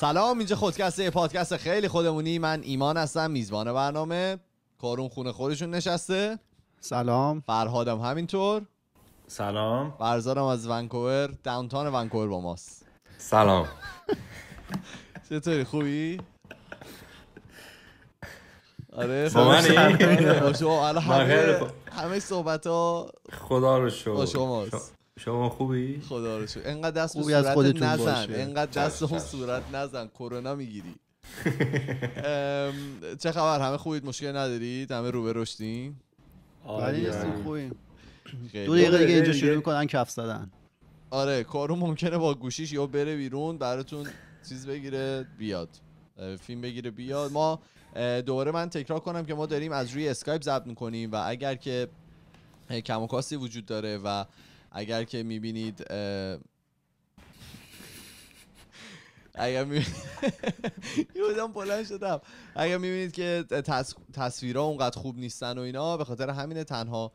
سلام اینجا خودکسته پادکست خیلی خودمونی من ایمان هستم میزبان برنامه کارون خونه خودشون نشسته سلام فرهادم همینطور سلام برزارم از ونکوور داونتان ونکوور با ماست سلام چطوری خوبی؟ آره, آره، همه صحبت ها خدا رو شو با شماست شما خوبی؟ خدا رو شو انقدر دست به صورت نزن انقدر دست به صورت نزن کرونا میگیری چه خبر همه خوبید مشکل ندارید همه رو رشدین آره. ولی آره. خوبیم دو دقیقه دیگه اینجا شروع میکنن کف زدن آره کارو ممکنه با گوشیش یا بره بیرون براتون چیز بگیره بیاد فیلم بگیره بیاد ما دوباره من تکرار کنم که ما داریم از روی اسکایپ ضبط میکنیم و اگر که کم وجود داره و اگر که میبینید اگر میبینید بلند شدم اگر میبینید که تصویرها اونقدر خوب نیستن و اینا به خاطر همین تنها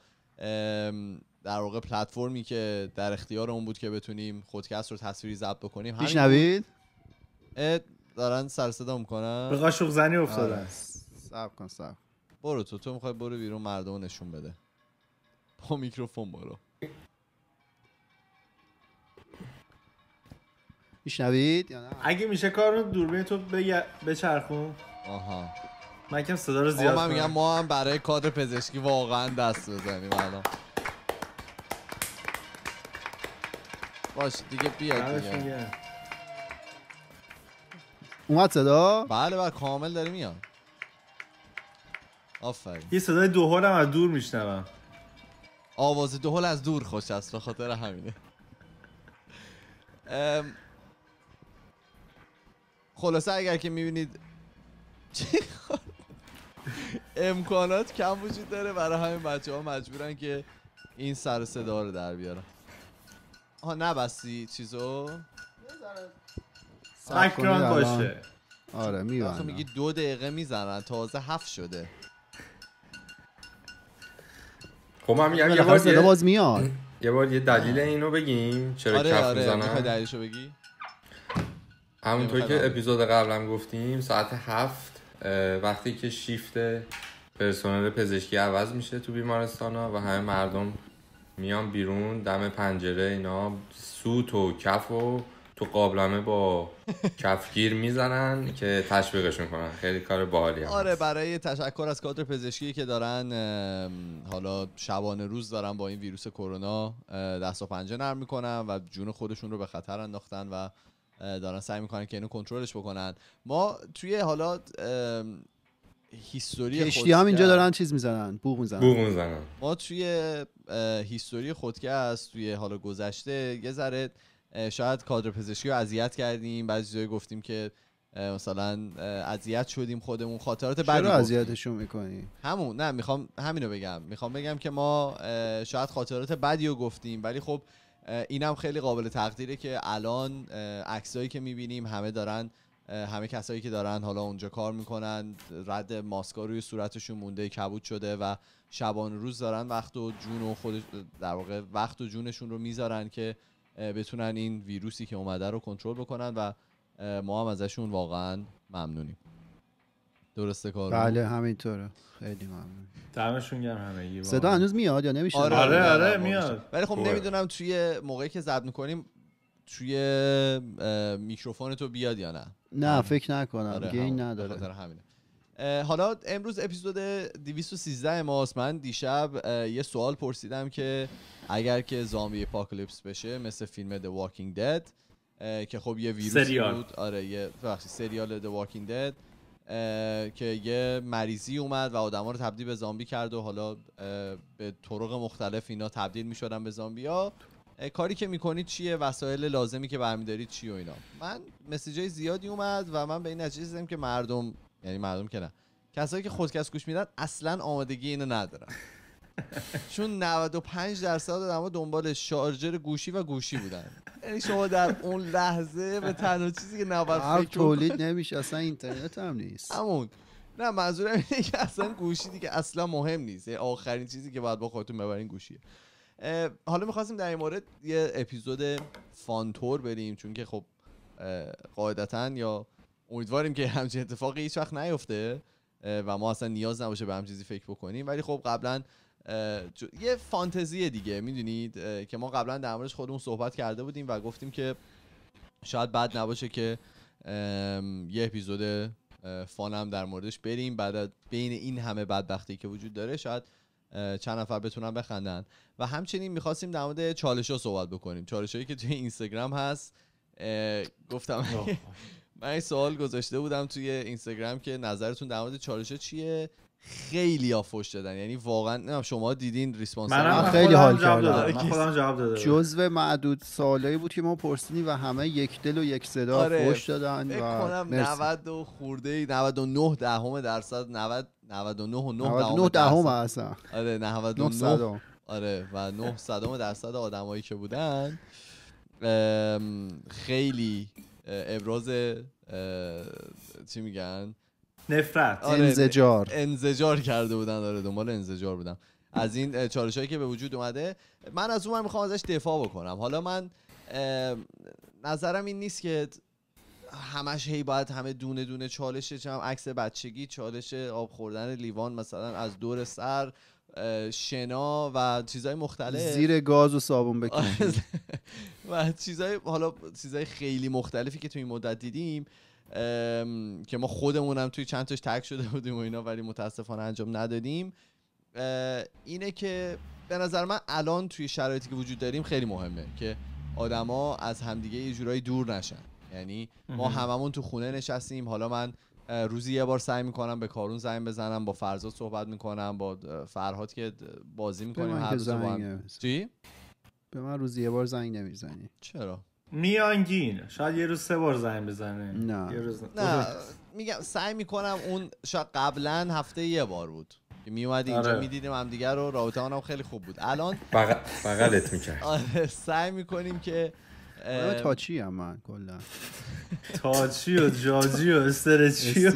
در واقع پلتفرمی که در اختیار اون بود که بتونیم خودکست رو تصویری ضبط بکنیم نبید؟ دارن سر صدا میکنن به قاشق زنی افتادن آره. صبر کن صبر برو تو تو میخوای برو بیرون مردم نشون بده با میکروفون برو میشنوید یا نه اگه میشه کارو دوربین تو بچرخون آها من کم صدا رو زیاد من میگم ما هم برای کادر پزشکی واقعا دست بزنیم الان باش دیگه بیا دیگه اومد صدا بله بله کامل داره میاد آفر یه صدای دوهل هم از دور میشنوم آواز دوهل از دور خوش است به خاطر همینه خلاصه اگر که میبینید امکانات کم وجود داره برای همین بچه ها مجبورن که این سر صدا رو در بیارن ها نبستی چیزو سکران باشه آره آخه میگی دو دقیقه میزنن تازه هفت شده خب من میگم آره، یه بار میاد یه یه دلیل اینو بگیم چرا آره، کف آره دلیلشو بگی همونطور که اپیزود قبلم گفتیم ساعت هفت وقتی که شیفت پرسنل پزشکی عوض میشه تو بیمارستان ها و همه مردم میان بیرون دم پنجره اینا سوت و کف و تو قابلمه با کفگیر میزنن که تشویقشون کنن خیلی کار باحالی آره برای تشکر از کادر پزشکی که دارن حالا شبانه روز دارن با این ویروس کرونا دست و پنجه نرم میکنن و جون خودشون رو به خطر انداختن و دارن سعی میکنن که اینو کنترلش بکنن ما توی حالا هیستوری کشتی هم اینجا دارن چیز میزنن بوغ میزنن بوغ میزنن ما توی هیستوری خودکست توی حالا گذشته یه ذره شاید کادر پزشکی رو اذیت کردیم بعضی جایی گفتیم که مثلا اذیت شدیم خودمون خاطرات بعدی اذیتشون همون نه میخوام همینو بگم میخوام بگم که ما شاید خاطرات بدی رو گفتیم ولی خب هم خیلی قابل تقدیره که الان عکسایی که میبینیم همه دارن همه کسایی که دارن حالا اونجا کار میکنن رد ماسکا روی صورتشون مونده کبود شده و شبان روز دارن وقت و جون خود در واقع وقت و جونشون رو میذارن که بتونن این ویروسی که اومده رو کنترل بکنن و ما هم ازشون واقعا ممنونیم درسته کار بله همینطوره خیلی ممنون دمشون گرم همه صدا هنوز میاد یا نمیشه آره آره, آره،, آره، میاد ولی خب نمیدونم توی موقعی که زد میکنیم توی میکروفون تو بیاد یا نه نه فکر نکنم آره گین نداره همینه حالا امروز اپیزود 213 ماست من دیشب یه سوال پرسیدم که اگر که زامبی اپاکلیپس بشه مثل فیلم The Walking Dead که خب یه ویروس بود آره یه سریال The Walking Dead که یه مریضی اومد و آدما رو تبدیل به زامبی کرد و حالا به طرق مختلف اینا تبدیل میشدن به زامبی ها کاری که میکنید چیه وسایل لازمی که برمیدارید چی و اینا من مسیجای زیادی اومد و من به این نتیجه رسیدم که مردم یعنی مردم که نه کسایی که خودکس گوش میدن اصلا آمادگی اینو ندارن چون 95 درصد در دنبال شارجر گوشی و گوشی بودن یعنی شما در اون لحظه به تنها چیزی که نباید فکر تولید نمیشه اصلا اینترنت هم نیست همون نه منظورم اینه که اصلا گوشی دیگه اصلا مهم نیست یعنی آخرین چیزی که باید با خودتون ببرین گوشیه حالا میخواستیم در این مورد یه اپیزود فانتور بریم چون که خب قاعدتا یا امیدواریم که همچین اتفاقی هیچ وقت نیفته و ما اصلا نیاز نباشه به هم چیزی فکر بکنیم ولی خب قبلا یه فانتزی دیگه میدونید که ما قبلا در موردش خودمون صحبت کرده بودیم و گفتیم که شاید بد نباشه که یه اپیزود فانم در موردش بریم بعد بین این همه بدبختی که وجود داره شاید چند نفر بتونن بخندن و همچنین میخواستیم در مورد چالش ها صحبت بکنیم چالش هایی که توی اینستاگرام هست گفتم من این سوال گذاشته بودم توی اینستاگرام که نظرتون در مورد چالش چیه خیلی آفوش دادن یعنی واقعا نمیدونم شما دیدین ریسپانس من, من خیلی حال کردم آره، من خودم جواب دادم جزء معدود سوالایی بود که ما پرسیدیم و همه یک دل و یک صدا آره. فوش دادن و کنم 90 و خورده 99 دهم درصد 90 99 و 9 99 دهم اصلا آره 99 آره و 9 صدام درصد آدمایی که بودن خیلی ابراز چی میگن نفرت آره، آره. انزجار انزجار کرده بودن داره دنبال انزجار بودم از این چالش هایی که به وجود اومده من از اون میخوام ازش دفاع بکنم حالا من نظرم این نیست که همش هی باید همه دونه دونه چالش چم عکس بچگی چالش آب خوردن لیوان مثلا از دور سر شنا و چیزهای مختلف زیر گاز و صابون بکنیم و چیزهای حالا چیزهای خیلی مختلفی که تو این مدت دیدیم که ما خودمونم توی چند تاش تک شده بودیم و اینا ولی متاسفانه انجام ندادیم اینه که به نظر من الان توی شرایطی که وجود داریم خیلی مهمه که آدما از همدیگه یه جورایی دور نشن یعنی ما هممون تو خونه نشستیم حالا من روزی یه بار سعی میکنم به کارون زنگ بزنم با فرزاد صحبت میکنم با فرهاد که بازی میکنیم هر روز چی به من روزی یه بار زنگ نمیزنی چرا میانگین شاید یه روز سه بار زنگ بزنه نه روز... نه میگم سعی میکنم اون شاید قبلا هفته یه بار بود که می اینجا آره. میدیدیم هم دیگر رو رابطه هم خیلی خوب بود الان بغلت بق... میکرد آره، سعی میکنیم که آره، تاچی هم من کلا تاچی و جاجی و استرچی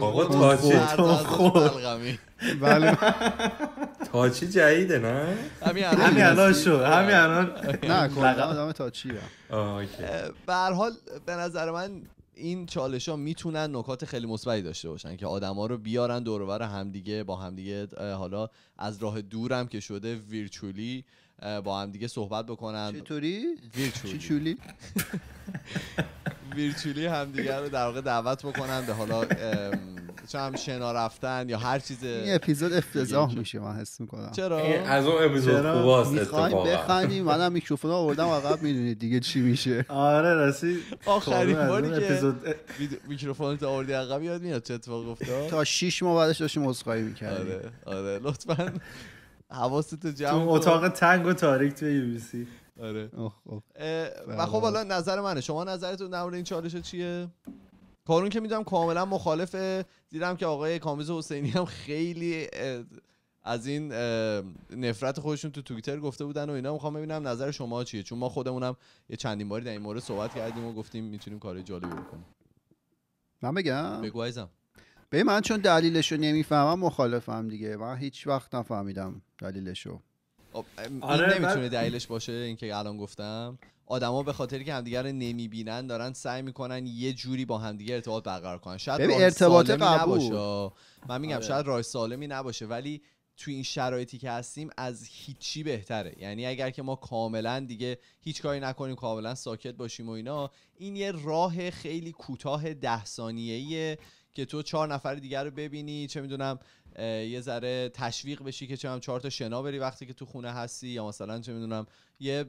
آقا تاچی بله تاچی جدیده نه همین الان شو همین الان نه کلا آدم تاچی هم به حال به نظر من این چالش ها میتونن نکات خیلی مثبتی داشته باشن که آدما رو بیارن دور و همدیگه با همدیگه حالا از راه دورم که شده ویرچولی با هم دیگه صحبت بکنن چطوری ویرچولی ویرچولی هم دیگه رو در واقع دعوت بکنن به حالا چه شنا رفتن یا هر چیز این اپیزود افتضاح میشه من حس میکنم چرا از اون اپیزود خوباست اتفاقا من منم میکروفون آوردم عقب میدونید دیگه چی میشه آره رسی آخری باری که اپیزود میکروفون تا آوردی عقب یاد میاد چه اتفاق افتاد تا 6 ماه بعدش داشتیم خواهی میکردیم آره آره لطفاً حواستو جمع تو اتاق تنگ و تاریک توی یو آره. و خب بله. حالا نظر منه شما نظرتون در این چالش چیه کارون که میدونم کاملا مخالفه دیدم که آقای کامیز حسینی هم خیلی از این نفرت خودشون تو توییتر گفته بودن و اینا میخوام ببینم نظر شما چیه چون ما خودمونم یه چندین باری در این مورد صحبت کردیم و گفتیم میتونیم کار جالبی بکنیم من بگم بگو به من چون رو نمیفهمم مخالفم دیگه من هیچ وقت نفهمیدم دلیلشو خب، آره نمیتونه دلیلش باشه اینکه الان گفتم آدما به خاطر که همدیگر رو نمیبینن دارن سعی میکنن یه جوری با همدیگه ارتباط برقرار کنن شاید ارتباط نباشه من میگم آره. شاید راه سالمی نباشه ولی تو این شرایطی که هستیم از هیچی بهتره یعنی اگر که ما کاملا دیگه هیچ کاری نکنیم کاملا ساکت باشیم و اینا این یه راه خیلی کوتاه ده که تو چهار نفر دیگر رو ببینی چه میدونم یه ذره تشویق بشی که چه چهار تا شنا بری وقتی که تو خونه هستی یا مثلا چه میدونم یه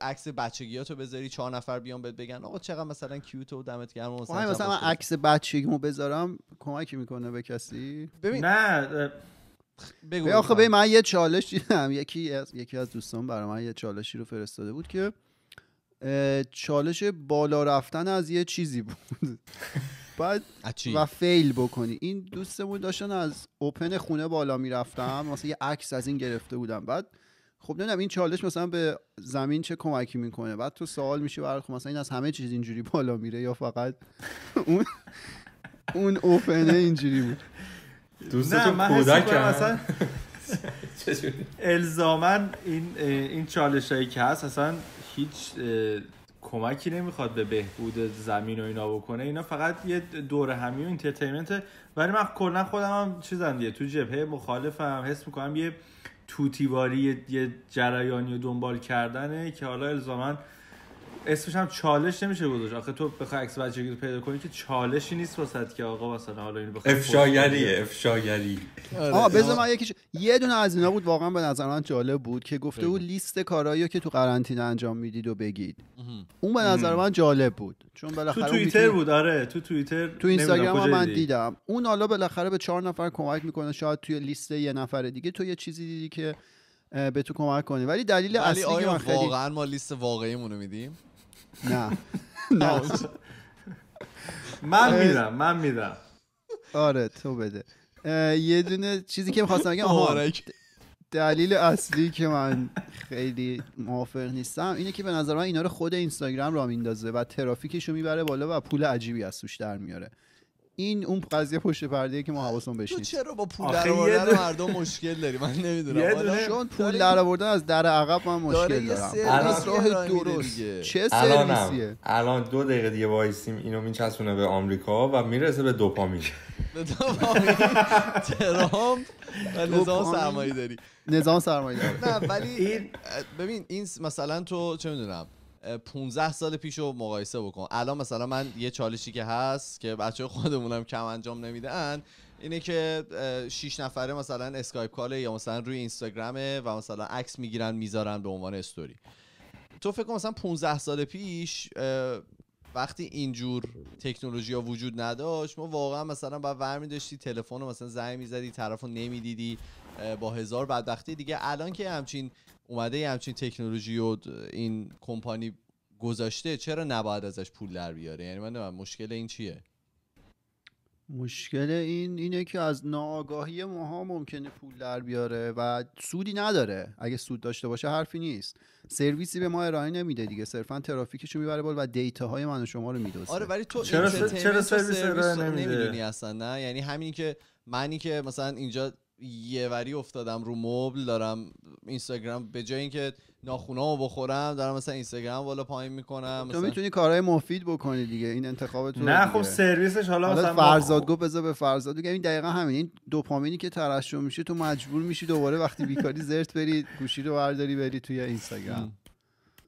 عکس بچگیاتو بذاری چهار نفر بیام بهت بگن آقا چقدر مثلا کیوت و دمت گرم مثلا خب مثلا عکس بچگیمو بذارم کمک میکنه به کسی نه بگو آخه من یه چالش دیدم یکی از یکی از دوستان برای من یه چالشی رو فرستاده بود که چالش بالا رفتن از یه چیزی بود بعد و فیل بکنی این دوستمون داشتن از اوپن خونه بالا میرفتم مثلا یه عکس از این گرفته بودم بعد خب نمیدونم این چالش مثلا به زمین چه کمکی میکنه بعد تو سوال میشه برای خب مثلا این از همه چیز اینجوری بالا میره یا فقط اون اون اوپنه اینجوری بود دوستتون کودک مثلا الزامن این این چالش هایی که هست اصلا هیچ کمکی نمیخواد به بهبود زمین و اینا بکنه اینا فقط یه دور همی و انترتینمنت ولی من کلا خودم هم چیزم دیگه تو جبهه مخالفم حس میکنم یه توتیواری یه جرایانی و دنبال کردنه که حالا الزامن اسمش هم چالش نمیشه بودش. آخه تو بخوای عکس بچگی رو پیدا کنی که چالشی نیست واسط که آقا مثلا حالا اینو بخوای افشاگریه افشاگری آها آره. بذار من یکیش یه دونه از اینا بود واقعا به نظر من جالب بود که گفته بود لیست کارهایی که تو قرنطینه انجام میدید و بگید اون به نظر من جالب بود چون بالاخره تو توییتر بود آره تو توییتر تو اینستاگرام من دیدم اون حالا بالاخره به چهار نفر کمک میکنه شاید توی لیست یه نفر دیگه تو یه چیزی دیدی که به تو کمک کنه ولی دلیل ولی اصلی که من خیلی واقعا ما لیست واقعیمون رو میدیم نه نه من میدم من میدم آره تو بده یه دونه چیزی که میخواستم بگم دلیل اصلی که من خیلی موافق نیستم اینه که به نظر من اینا رو خود اینستاگرام را میندازه و ترافیکش رو میبره بالا و پول عجیبی از توش در میاره این اون قضیه پشت پرده که ما حواسمون بهش تو چرا با پول در آوردن مردم مشکل داری من نمیدونم چون پول در آوردن از در عقب من مشکل دارم الان راه درست چه سرویسیه الان دو دقیقه دیگه وایسیم اینو میچسونه به آمریکا و میرسه به دوپامین ترامپ و نظام سرمایه داری نظام سرمایه داری نه ولی ببین این مثلا تو چه میدونم 15 سال پیش رو مقایسه بکن الان مثلا من یه چالشی که هست که بچه خودمونم کم انجام نمیدن اینه که شیش نفره مثلا اسکایپ کاله یا مثلا روی اینستاگرامه و مثلا عکس میگیرن میذارن به عنوان استوری تو فکر مثلا 15 سال پیش وقتی اینجور تکنولوژی ها وجود نداشت ما واقعا مثلا باید ورمی داشتی تلفن رو مثلا زنگ میزدی طرف رو نمیدیدی با هزار بدبختی دیگه الان که همچین اومده یه همچین تکنولوژی و این کمپانی گذاشته چرا نباید ازش پول در بیاره یعنی من مشکل این چیه مشکل این اینه که از ناآگاهی ماها ممکنه پول در بیاره و سودی نداره اگه سود داشته باشه حرفی نیست سرویسی به ما ارائه نمیده دیگه صرفا ترافیکشو میبره بالا و دیتا های من و شما رو میدوزه آره ولی تو چرا, چرا سرویس, نمیدونی اصلا نه یعنی همین که معنی که مثلا اینجا یه وری افتادم رو مبل دارم اینستاگرام به جای اینکه ناخونا رو بخورم دارم مثلا اینستاگرام والا پایین میکنم تو میتونی کارهای مفید بکنی دیگه این انتخاب تو نه خب سرویسش حالا مثلا فرزاد گفت بذار به فرزاد بگم این دقیقا همین این دوپامینی که ترشح میشه تو مجبور میشی دوباره وقتی بیکاری زرت بری گوشی رو برداری بری توی اینستاگرام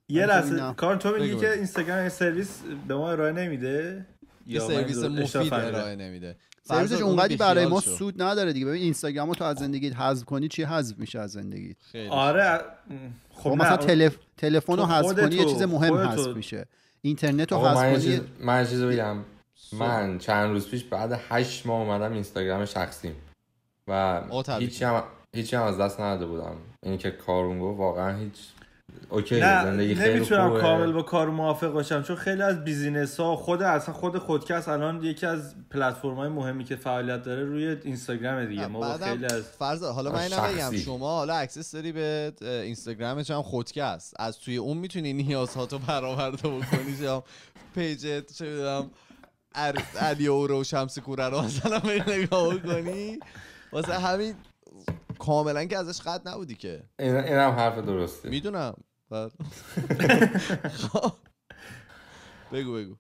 یه لحظه کار تو میگی که اینستاگرام سرویس به ما ارائه نمیده یه سرویس مفید ارائه نمیده سرویسش اونقدی برای ما سود نداره دیگه ببین اینستاگرامو تو از زندگیت حذف کنی چی حذف میشه از زندگیت آره خب, خب، مثلا تلف... تلفن رو حذف کنی یه چیز مهم حذف میشه اینترنت رو حذف کنی من من چند روز پیش بعد 8 ماه اومدم اینستاگرام شخصیم و هیچی هم هیچی هم از دست نداده بودم اینکه کارونگو واقعا هیچ اوکی نه کامل با کار موافق باشم چون خیلی از بیزینس ها خود اصلا خود خودکست الان یکی از پلتفرم های مهمی که فعالیت داره روی اینستاگرام دیگه ما خیلی از فرض حالا من بگم شما حالا اکسس داری به اینستاگرامت هم خودکست از توی اون میتونی نیازهاتو برآورده بکنی یا پیجت چه میدونم علی و شمس کوره رو مثلا نگاه کنی واسه همین کاملا که ازش قد نبودی که اینم حرف درسته میدونم خب. بگو بگو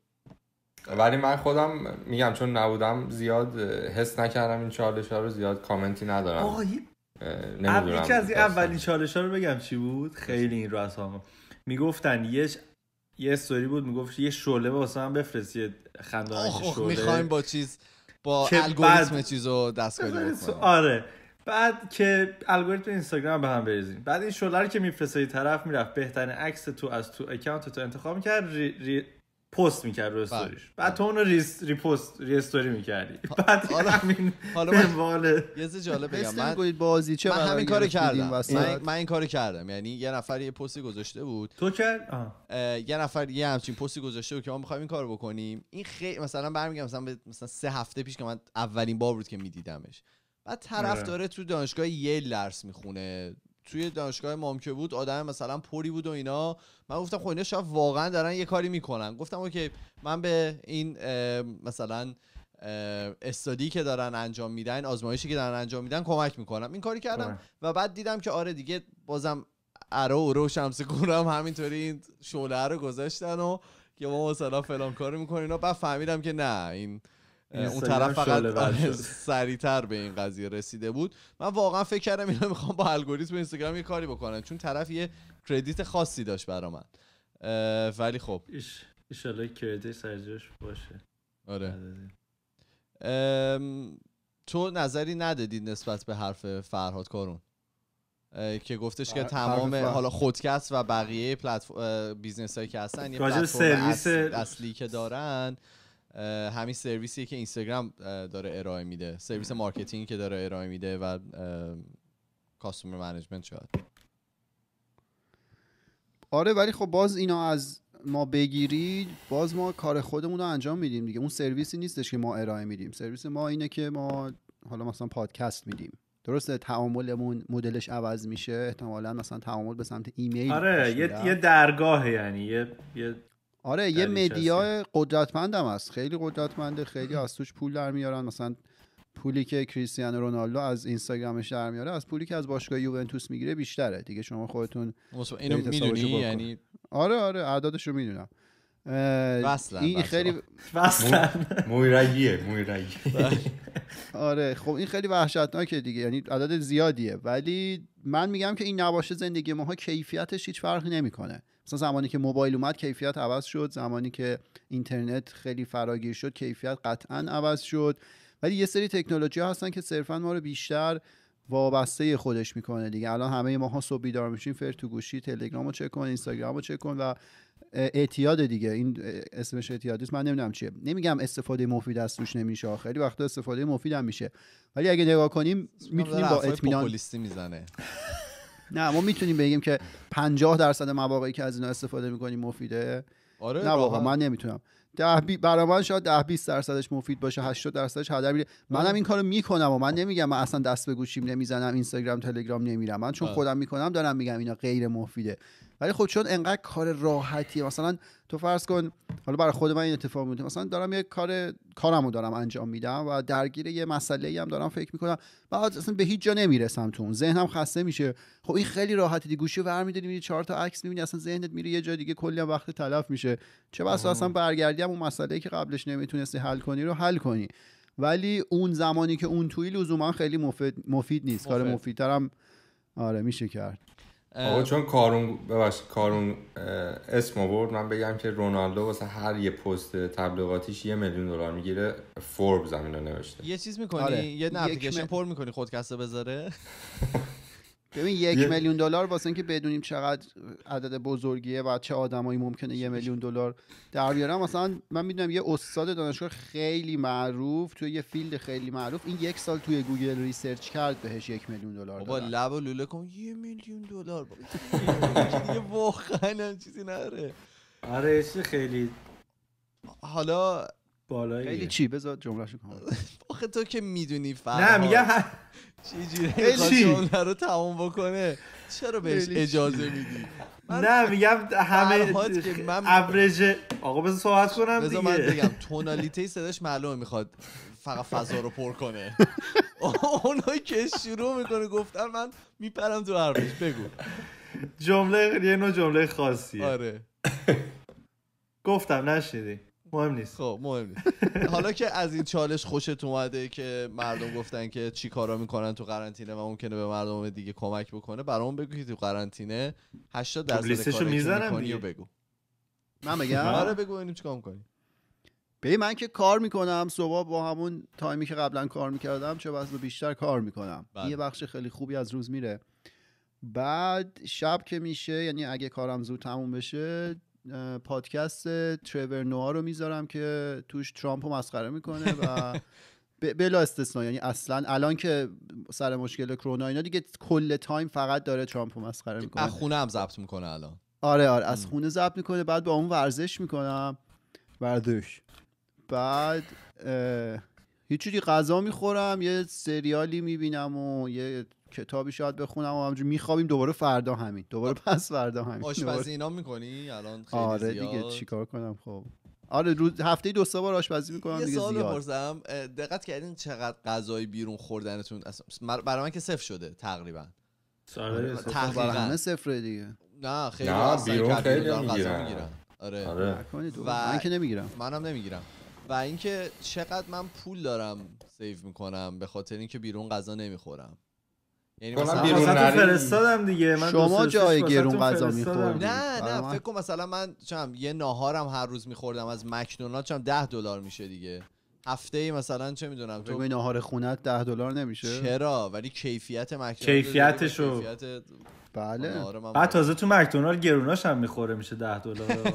ولی من خودم میگم چون نبودم زیاد حس نکردم این چالش ها رو زیاد کامنتی ندارم آهی. یکی از اولین چالش ها رو بگم چی بود خیلی این رو از میگفتن یه یه استوری بود میگفت یه شعله واسه من بفرست یه خندان شعله میخوایم با چیز با الگوریتم چیزو دست کنیم آره بعد که الگوریتم اینستاگرام به هم بریزیم بعد این شلر که میفرستادی طرف میرفت بهترین عکس تو از تو اکانت تو انتخاب میکرد ری, ری... پست میکرد رو استوریش بله. بعد تو اونو ری, ری پست ری استوری میکردی بعد حالا همین حالا من یه چیز جالب بگم من بازی چه من همین کارو کردم من, من این کارو کردم یعنی یه نفر یه پستی گذاشته بود تو کرد یه نفر یه همچین پستی گذاشته بود که ما میخوایم این کارو بکنیم این خیلی مثلا برمیگم مثلا مثلا سه هفته پیش که من اولین بار بود که دیدمش. بعد طرف آره. داره تو دانشگاه یه درس میخونه توی دانشگاه مام که بود آدم مثلا پری بود و اینا من گفتم خب اینا شاید واقعا دارن یه کاری میکنن گفتم اوکی من به این مثلا استادی که دارن انجام میدن آزمایشی که دارن انجام میدن کمک میکنم این کاری کردم آره. و بعد دیدم که آره دیگه بازم ارا و رو شمس هم همینطوری این شعله رو گذاشتن و که ما مثلا فلان کاری میکنن اینا بعد فهمیدم که نه این اون طرف فقط سریعتر به این قضیه رسیده بود من واقعا فکر کردم اینا میخوام با الگوریتم اینستاگرام یه کاری بکنم چون طرف یه کردیت خاصی داشت برا من ولی خب ایشالله کردیت باشه آره تو نظری ندادی نسبت به حرف فرهاد کارون که گفتش که تمام حالا خودکست و بقیه پلتفرم بیزنس هایی که هستن یه پلتفرم اصلی که دارن همین سرویسی که اینستاگرام داره ارائه میده سرویس مارکتینگ که داره ارائه میده و کاستومر منیجمنت شاید آره ولی خب باز اینا از ما بگیری باز ما کار خودمون رو انجام میدیم دیگه اون سرویسی نیستش که ما ارائه میدیم سرویس ما اینه که ما حالا مثلا پادکست میدیم درسته تعاملمون مدلش عوض میشه احتمالا مثلا تعامل به سمت ایمیل آره یه, درگاه یعنی یه آره یه مدیا قدرتمندم هست خیلی قدرتمنده خیلی از توش پول در میارن مثلا پولی که کریستیانو رونالدو از اینستاگرامش در میاره از پولی که از باشگاه یوونتوس میگیره بیشتره دیگه شما خودتون اینو میدونی یعنی آره آره اعدادش رو میدونم این خیلی مویرگیه آره خب این خیلی وحشتناکه دیگه یعنی عدد زیادیه ولی من میگم که این نباشه زندگی ماها کیفیتش هیچ فرقی نمیکنه مثلا زمانی که موبایل اومد کیفیت عوض شد زمانی که اینترنت خیلی فراگیر شد کیفیت قطعا عوض شد ولی یه سری تکنولوژی هستن که صرفا ما رو بیشتر وابسته خودش میکنه دیگه الان همه ماها ها صبح بیدار میشیم فر تو گوشی تلگرام رو چک کن اینستاگرام رو چک کن و اعتیاد دیگه این اسمش اعتیادیست من نمیدونم چیه نمیگم استفاده مفید از توش نمیشه خیلی وقتا استفاده مفید هم میشه ولی اگه نگاه کنیم میتونیم با اطمینان میزنه نه ما میتونیم بگیم که 50 درصد مواقعی که از اینا استفاده میکنیم مفیده آره نه واقعا من نمیتونم ده بی... برای من شاید 10 20 درصدش مفید باشه 80 درصدش هدر میره منم این کارو میکنم و من نمیگم من اصلا دست به گوشیم نمیزنم اینستاگرام تلگرام نمیرم من چون خودم میکنم دارم میگم اینا غیر مفیده ولی خب چون انقدر کار راحتیه مثلا تو فرض کن حالا برای خود من این اتفاق میفته مثلا دارم یه کار کارمو دارم انجام میدم و درگیر یه مسئله ای هم دارم فکر میکنم بعد اصلا به هیچ جا نمیرسم تو ذهنم خسته میشه خب این خیلی راحت دی گوشی برمیداری میری چهار تا عکس میبینی اصلا ذهنت میره یه جای دیگه کلی وقت تلف میشه چه بسا اصلا برگردی هم اون مسئله که قبلش نمیتونستی حل کنی رو حل کنی ولی اون زمانی که اون توی لزوما خیلی مفید, مفید نیست مفید. کار مفیدترم آره میشه کرد آقا چون کارون ببخشید کارون اسم آورد من بگم که رونالدو واسه هر یه پست تبلیغاتیش یه میلیون دلار میگیره فورب زمین اینو نوشته یه چیز میکنی آره. یه اپلیکیشن پر میکنی خودکسته بذاره ببین یک میلیون دلار واسه اینکه بدونیم چقدر عدد بزرگیه و چه آدمایی ممکنه یه میلیون دلار در بیارم مثلا من میدونم یه استاد دانشگاه خیلی معروف توی یه فیلد خیلی معروف این یک سال توی گوگل ریسرچ کرد بهش یک میلیون دلار بابا لب و لوله کن یه میلیون دلار یه واقعا چیزی نره آره خیلی حالا بالایی خیلی چی بذار جملهشو کنم آخه تو که میدونی فرهاد نه میگه چی جوری جمله رو تموم بکنه چرا بهش اجازه میدی نه میگم همه ابرج آقا بذار صحبت کنم دیگه من بگم تونالیته صداش معلومه میخواد فقط فضا رو پر کنه اونایی که شروع میکنه گفتن من میپرم تو حرفش بگو جمله یه نوع جمله خاصیه آره گفتم نشیدی. مهم نیست خب مهم نیست حالا که از این چالش خوشت اومده که مردم گفتن که چی کارا میکنن تو قرنطینه و ممکنه به مردم دیگه کمک بکنه برامون بگو که تو قرنطینه 80 خب، درصد میذارم میزنم بگو من میگم آره بگو ببینیم چیکار میکنی ببین من که کار میکنم صبح با همون تایمی که قبلا کار میکردم چه بس بیشتر کار میکنم بله. یه بخش خیلی خوبی از روز میره بعد شب که میشه یعنی اگه کارم زود تموم بشه پادکست تریور نوآ رو میذارم که توش ترامپ رو مسخره میکنه و بلا استثنا یعنی اصلا الان که سر مشکل کرونا اینا دیگه کل تایم فقط داره ترامپ رو مسخره میکنه از خونه هم میکنه الان آره آره از خونه ضبط میکنه بعد با اون ورزش میکنم ورزش بعد یه چیزی غذا میخورم یه سریالی میبینم و یه کتابی شاید بخونم و همجور میخوابیم دوباره فردا همین دوباره پس فردا همین آشپزی اینا میکنی الان خیلی آره زیاد. دیگه چیکار کنم خب آره روز هفته دو سه بار آشپزی میکنم یه سوال بپرسم دقت کردین چقدر غذای بیرون خوردنتون اصلا برای من که صفر شده تقریبا آره، خب، تقریبا برای همه صفره دیگه نه خیلی نه بیرون خیلی آره, آره. من که نمیگیرم منم نمیگیرم و اینکه چقدر من پول دارم سیو میکنم به خاطر اینکه بیرون غذا نمیخورم یعنی مثلا فرستادم دیگه من شما جای گرون غذا میخوردید نه نه فکر کنم مثلا من چم یه ناهارم هر روز می خوردم از مکدونالد چم 10 دلار میشه دیگه هفته ای مثلا چه میدونم تو ناهار خونت 10 دلار نمیشه چرا ولی کیفیت مکدونالد کیفیتشو کیفیت بله آره، بعد تازه تو مکدونالد گروناش هم میخوره میشه 10 دلار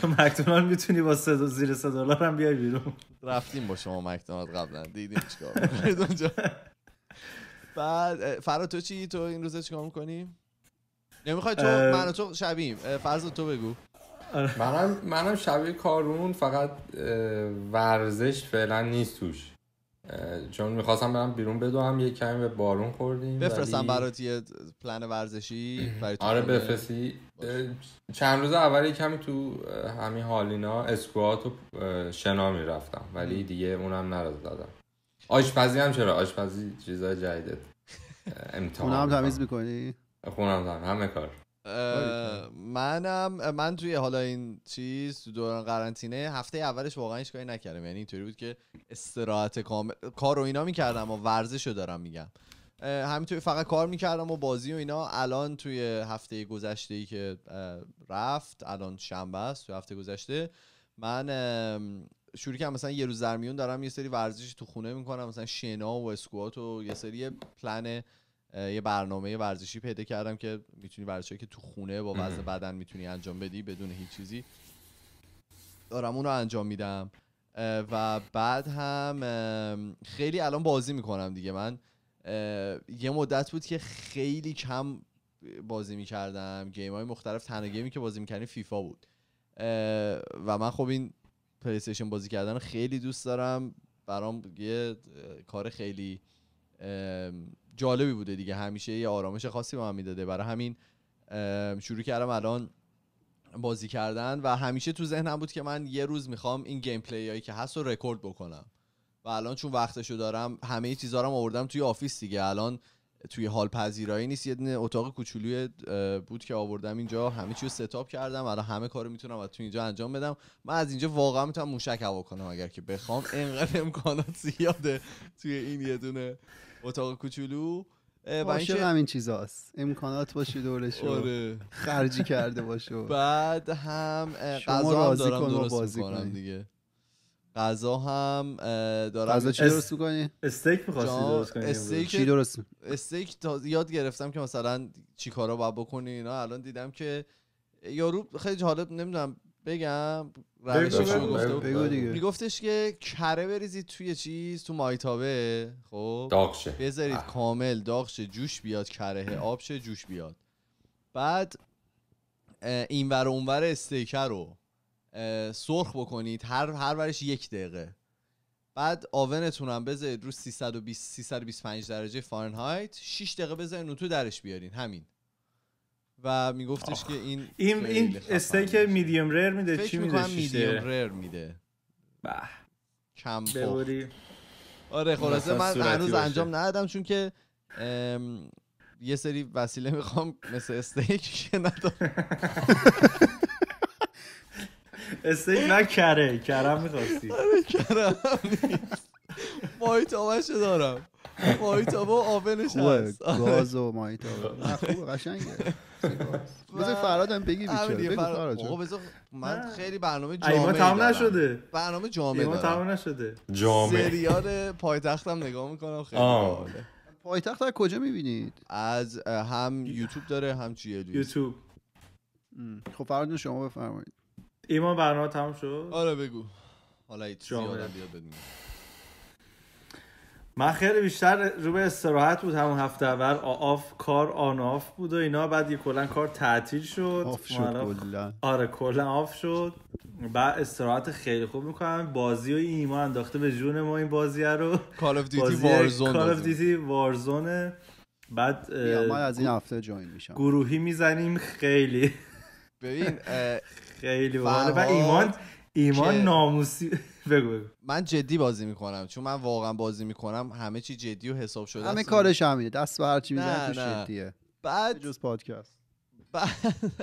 چون مکدونالد میتونی با سه زیر 3 دلار هم بیای بیرون رفتیم با شما مکدونالد قبلا دیدیم چیکار بعد فرا تو چی تو این روزا چیکار میکنی نمیخوای تو من تو شبیم فرض تو بگو منم منم شبیه کارون فقط ورزش فعلا نیست توش چون میخواستم برم بیرون بدوم یه کمی به بارون خوردیم بفرستم ولی... برات یه پلن ورزشی برای آره بفرستی چند روز اول کمی تو همین حالینا اسکوات و شنا میرفتم ولی دیگه اونم نرد دادم آشپزی هم چرا آشپزی چیزای جدید امتحان خونه هم تمیز میکنی؟ خونه هم همه کار منم من توی حالا این چیز دوران قرنطینه هفته اولش واقعا هیچ کاری نکردم یعنی اینطوری بود که استراحت کامل کار و اینا میکردم و ورزش رو دارم میگم همینطوری فقط کار میکردم و بازی و اینا الان توی هفته گذشته ای که رفت الان شنبه است توی هفته گذشته من شروع کردم مثلا یه روز در میون دارم یه سری ورزشی تو خونه میکنم مثلا شنا و اسکوات و یه سری پلن یه برنامه ورزشی پیدا کردم که میتونی ورزشی که تو خونه با وزن بدن میتونی انجام بدی بدون هیچ چیزی دارم اون رو انجام میدم و بعد هم خیلی الان بازی میکنم دیگه من یه مدت بود که خیلی کم بازی میکردم گیم های مختلف تنها گیمی که بازی میکنی فیفا بود و من خب این پلیستیشن بازی کردن خیلی دوست دارم برام یه کار خیلی جالبی بوده دیگه همیشه یه آرامش خاصی به من میداده برای همین شروع کردم الان بازی کردن و همیشه تو ذهنم بود که من یه روز میخوام این گیم پلی هایی که هست رو رکورد بکنم و الان چون وقتشو دارم همه چیزا رو آوردم توی آفیس دیگه الان توی حال پذیرایی نیست یه دونه اتاق کوچولوی بود که آوردم اینجا همه چی رو ستاپ کردم الان همه کارو میتونم و تو اینجا انجام بدم من از اینجا واقعا میتونم موشک هوا کنم اگر که بخوام انقدر امکانات زیاده توی این یه دونه اتاق کوچولو عاشق همین چیزاست امکانات باشه دورش آره. خرجی کرده باشه بعد هم قضا هم دارم درست بازی کنم دیگه غذا هم دارم غذا چی درست می‌کنی؟ استیک می‌خواستی درست کنی استیک چی درست استیک یاد گرفتم که مثلا چیکارا باید بکنی اینا الان دیدم که یارو خیلی جالب نمیدونم بگم رو گفت میگفتش که کره بریزید توی چیز تو مایتابه خب داغشه بذارید کامل داغشه جوش بیاد کره آبشه جوش بیاد بعد اینور اونور استیک رو سرخ بکنید هر هر برش یک دقیقه بعد آونتون هم بذارید رو 320 325 درجه فارنهایت 6 دقیقه بذارید نوتو درش بیارین همین و میگفتش که این این این استیک میدیوم رر میده چی میده میدیم رر میده به کم آره خلاصه من هنوز انجام ندادم چون که یه سری وسیله میخوام مثل استیک که ندارم استیج نه کره کرم میخواستی آره کرم مایتابش دارم مایتابا و آبنش هست آره. گاز و مایتابا خوبه قشنگه بذار فراد هم بگی بیچاره من خیلی برنامه جامعه ما تمام نشده برنامه جامعه دارم تمام نشده جامعه سریال پایتختم نگاه میکنم خیلی پای پایتخت از کجا میبینید از هم یوتیوب داره هم جی یوتیوب خب فراد شما بفرمایید ایمان برنامه تموم شد آره بگو حالا ایت من خیلی بیشتر رو به استراحت بود همون هفته اول آف کار آن آف بود و اینا بعد یه کلا کار تعطیل شد آف شد آره کلا آف شد بعد استراحت خیلی خوب میکنم بازی و ایمان انداخته به جون ما این بازی رو کال اف دیتی وارزون کال اف دیتی وارزونه بعد از این هفته جوین میشم گروهی میزنیم خیلی ببین خیلی و ایمان ایمان ناموسی بگو من جدی بازی میکنم چون من واقعا بازی میکنم همه چی جدی و حساب شده همه کارش همینه دست به هر چی میزنه جدیه بعد جز پادکست بعد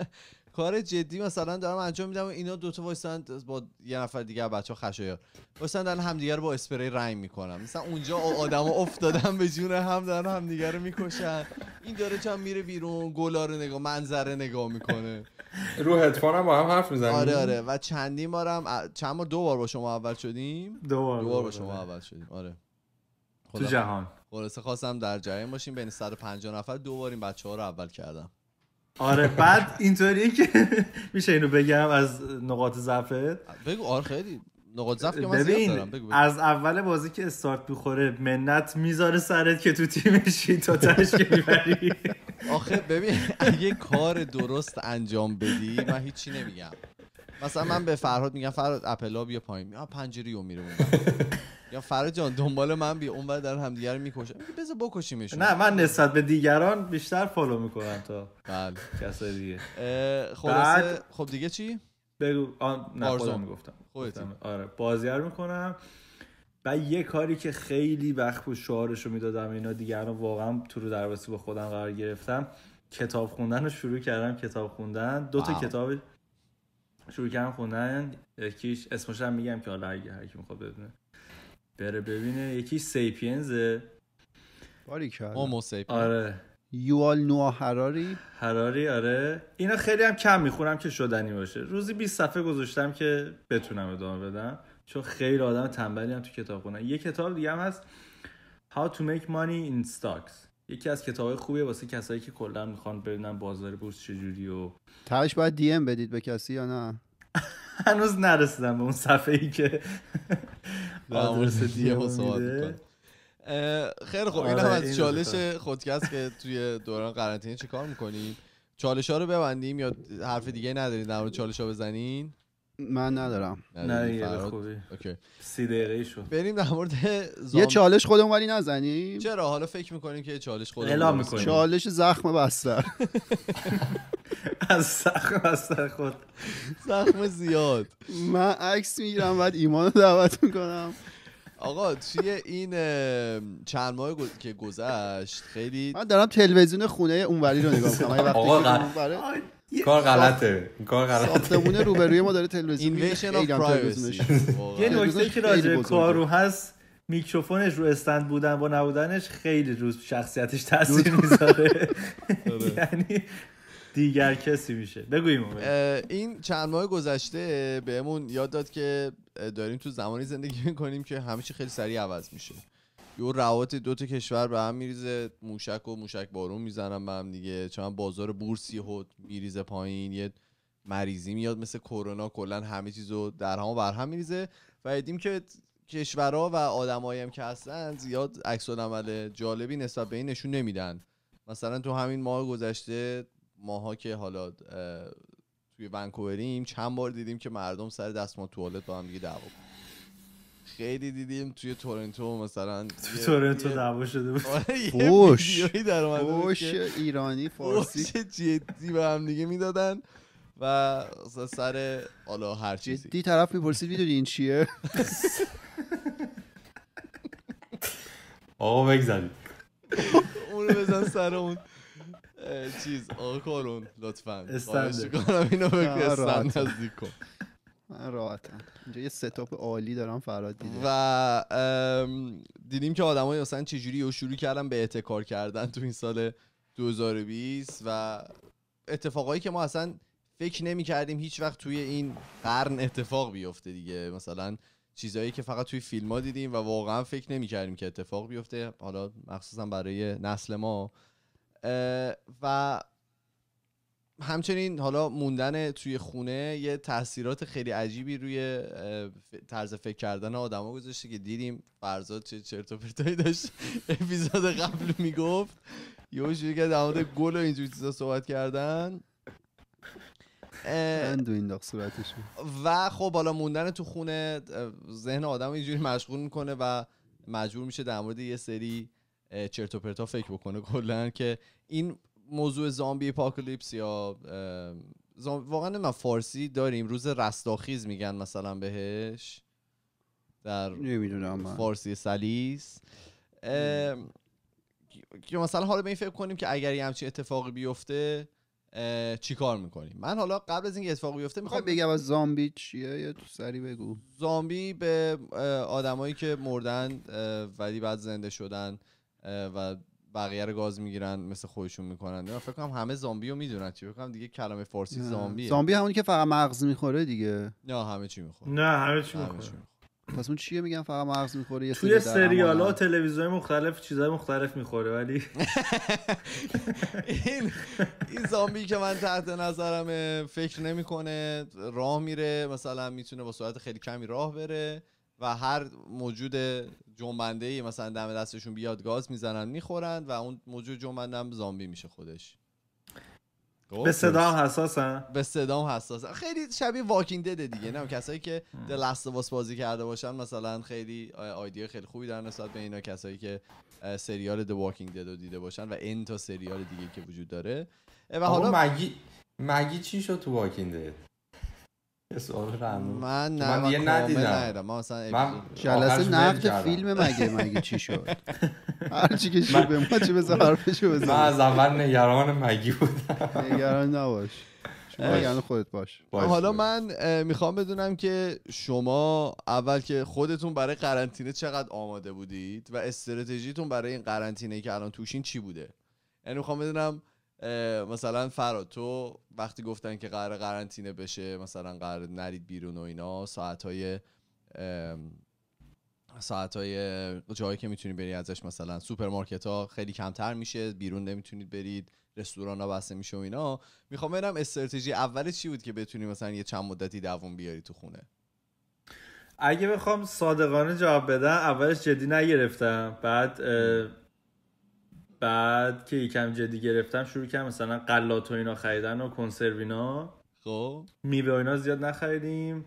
کار جدی مثلا دارم انجام میدم و اینا دوتا وایسن با یه نفر دیگه بچه خشایار وایسن دارن همدیگه رو با اسپری رنگ میکنم. مثلا اونجا آدما افتادن به جون هم دارن همدیگه رو میکشن این داره چم میره بیرون گلا رو نگاه منظره نگاه میکنه رو هدفون هم با هم حرف میزنیم آره آره و چندین مارم چند بار دو بار با شما اول شدیم دو بار, دو با شما اول شدیم آره تو جهان خلاصه خواستم در جریان باشیم بین 150 نفر دو بار این بچه ها رو اول کردم آره بعد اینطوریه که میشه اینو بگم از نقاط ضعفت بگو آره خیلی نقاط ضعف که من زیاد دارم بگو, از اول بازی که استارت میخوره منت میذاره سرت که تو تیمشی تا تشکیل بری آخه ببین اگه کار درست انجام بدی من هیچی نمیگم مثلا من به فرهاد میگم فرهاد اپلا بیا پایین یا پنجریو رو میره یا فرهاد جان دنبال من بیا بعد در همدیگر رو میکشه بذار بکشیمشون نه من نسبت به دیگران بیشتر فالو میکنم تا بله کسای دیگه بعد خب دیگه چی بگو آن نه خودم آره بازیار میکنم و یه کاری که خیلی وقت بود شعارشو میدادم اینا دیگران واقعا تو رو دروسی با خودم قرار گرفتم کتاب خوندن رو شروع کردم کتاب خوندن دو تا کتاب شروع کردم خوندن یکیش اسمش هم میگم که حالا اگه هر کی میخواد بدونه بره ببینه یکیش سیپینز باری کرد اومو سیپینز آره یوال نوا حراری هراری آره اینا خیلی هم کم میخونم که شدنی باشه روزی 20 صفحه گذاشتم که بتونم ادامه بدم چون خیلی آدم تنبلی هم تو کتاب خونن یه کتاب دیگه هم هست How to make money in stocks یکی از کتابای خوبیه واسه کسایی که کلا میخوان ببینن بازار بورس چجوری و تاش باید دی ام بدید به کسی یا نه هنوز نرسیدم به اون صفحه ای که آمورس دی ام خیلی خوب این هم آره، از چالش خودکست که توی دوران قرنطینه چیکار میکنیم چالش ها رو ببندیم یا حرف دیگه ندارید در چالش ها بزنین من ندارم نه یعنی یه خوبی اوکی. سی دقیقه شد بریم در مورد یه چالش خودمون ولی نزنیم چرا حالا فکر میکنیم که یه چالش خودمون اعلام میکنیم چالش زخم بستر از زخم بستر خود زخم زیاد من عکس میگیرم بعد ایمان رو دعوت میکنم آقا توی این چند ماه که گذشت خیلی من دارم تلویزیون خونه اونوری رو نگاه میکنم آقا کار خب، غلطه کار غلطه ساختمون روبروی ما داره تلویزیون اینویشن اف پرایوسی یه نکته که راجع کارو هست میکروفونش رو استند بودن با نبودنش خیلی روز شخصیتش تاثیر میذاره آره. یعنی دیگر کسی میشه بگوییم این چند ماه گذشته بهمون یاد داد که داریم تو زمانی زندگی میکنیم که همه چی خیلی سریع عوض میشه یه روابط دو تا کشور به هم میریزه موشک و موشک بارون میزنن به هم دیگه چون بازار بورسی هد میریزه پایین یه مریضی میاد مثل کرونا کلا همه چیز رو در هم بر هم میریزه و دیدیم که کشورها و آدمایی هم که هستن زیاد عکس عمل جالبی نسبت به این نشون نمیدن مثلا تو همین ماه گذشته ماها که حالا توی ونکووریم چند بار دیدیم که مردم سر ما توالت با هم دیگه دعوا خیلی دیدیم توی تورنتو مثلا توی تورنتو دعوا شده بود فوش آره، ایرانی فارسی جدی به هم دیگه میدادن و سر حالا هر چیزی دی طرف میپرسید میدونی این چیه آقا اون اونو بزن سر اون چیز آقا کارون لطفا استنده اینو بگو استند نزدیک من راحتم اینجا یه ستاپ عالی دارم فراد دیده و دیدیم که آدمای مثلا چجوری شروع کردن به اعتکار کردن تو این سال 2020 و اتفاقایی که ما اصلا فکر نمی کردیم هیچ وقت توی این قرن اتفاق بیفته دیگه مثلا چیزهایی که فقط توی فیلم ها دیدیم و واقعا فکر نمی کردیم که اتفاق بیفته حالا مخصوصا برای نسل ما و همچنین حالا موندن توی خونه یه تاثیرات خیلی عجیبی روی طرز فکر کردن آدما گذاشته که دیدیم فرزاد چه چرت و پرتایی داشت اپیزود قبل میگفت یه شروع کرد در مورد گل و اینجور چیزا صحبت کردن دو این و خب حالا موندن تو خونه ذهن آدم اینجوری مشغول میکنه و مجبور میشه در مورد یه سری چرت و پرتا فکر بکنه کلا که این موضوع زامبی اپاکلیپس یا زام... واقعا ما فارسی داریم روز رستاخیز میگن مثلا بهش در فارسی سلیس که مثلا حالا به این فکر کنیم که اگر یه همچین اتفاقی بیفته چی کار میکنیم من حالا قبل از اینکه اتفاقی بیفته میخوام بگم از زامبی چیه یا تو سری بگو زامبی به آدمایی که مردن ولی بعد زنده شدن و بقیه رو گاز میگیرن مثل خودشون میکنن من فکر کنم همه زامبی رو میدونن چی فکر دیگه کلمه فارسی زامبی زامبی همونی که فقط مغز میخوره دیگه نه همه چی میخوره نه همه چی میخوره پس اون چیه میگن فقط مغز میخوره یه توی سریال ها تلویزیون مختلف چیزهای مختلف میخوره ولی این این زامبی که من تحت نظرم فکر نمیکنه راه میره مثلا میتونه با سرعت خیلی کمی راه بره و هر موجود جنبنده مثلا دم دستشون بیاد گاز میزنن میخورن و اون موجود جنبنده هم زامبی میشه خودش به صدا هم به صدا هم حساسن خیلی شبیه واکینگ دده دیگه نه کسایی که The لاست بازی کرده باشن مثلا خیلی آیدیا خیلی خوبی دارن نسبت به اینا کسایی که سریال دو واکینگ دده رو دیده باشن و این تا سریال دیگه که وجود داره و حالا مگی مگی چی شد تو واکینگ دد یه من نه من دیگه ندیدم من اصلا من خب جلسه خب نقد خب فیلم مگه مگه چی شد هر چی که شد به ما چی بزن حرفشو بزن من از اول نگران مگی بودم نگران نباش نگران خودت باش حالا من میخوام بدونم که شما اول که خودتون برای قرنطینه چقدر آماده بودید و استراتژیتون برای این قرنطینه که الان توشین چی بوده یعنی میخوام بدونم مثلا فرا تو وقتی گفتن که قرار قرنطینه بشه مثلا قرار نرید بیرون و اینا ساعت های ساعت های جایی که میتونی بری ازش مثلا سوپرمارکت ها خیلی کمتر میشه بیرون نمیتونید برید رستوران ها بسته میشه و اینا میخوام ببینم استراتژی اول چی بود که بتونی مثلا یه چند مدتی دووم بیاری تو خونه اگه بخوام صادقانه جواب بدم اولش جدی نگرفتم بعد بعد که یکم جدی گرفتم شروع کردم مثلا قلات و اینا خریدن و اینا خب میوه و اینا زیاد نخریدیم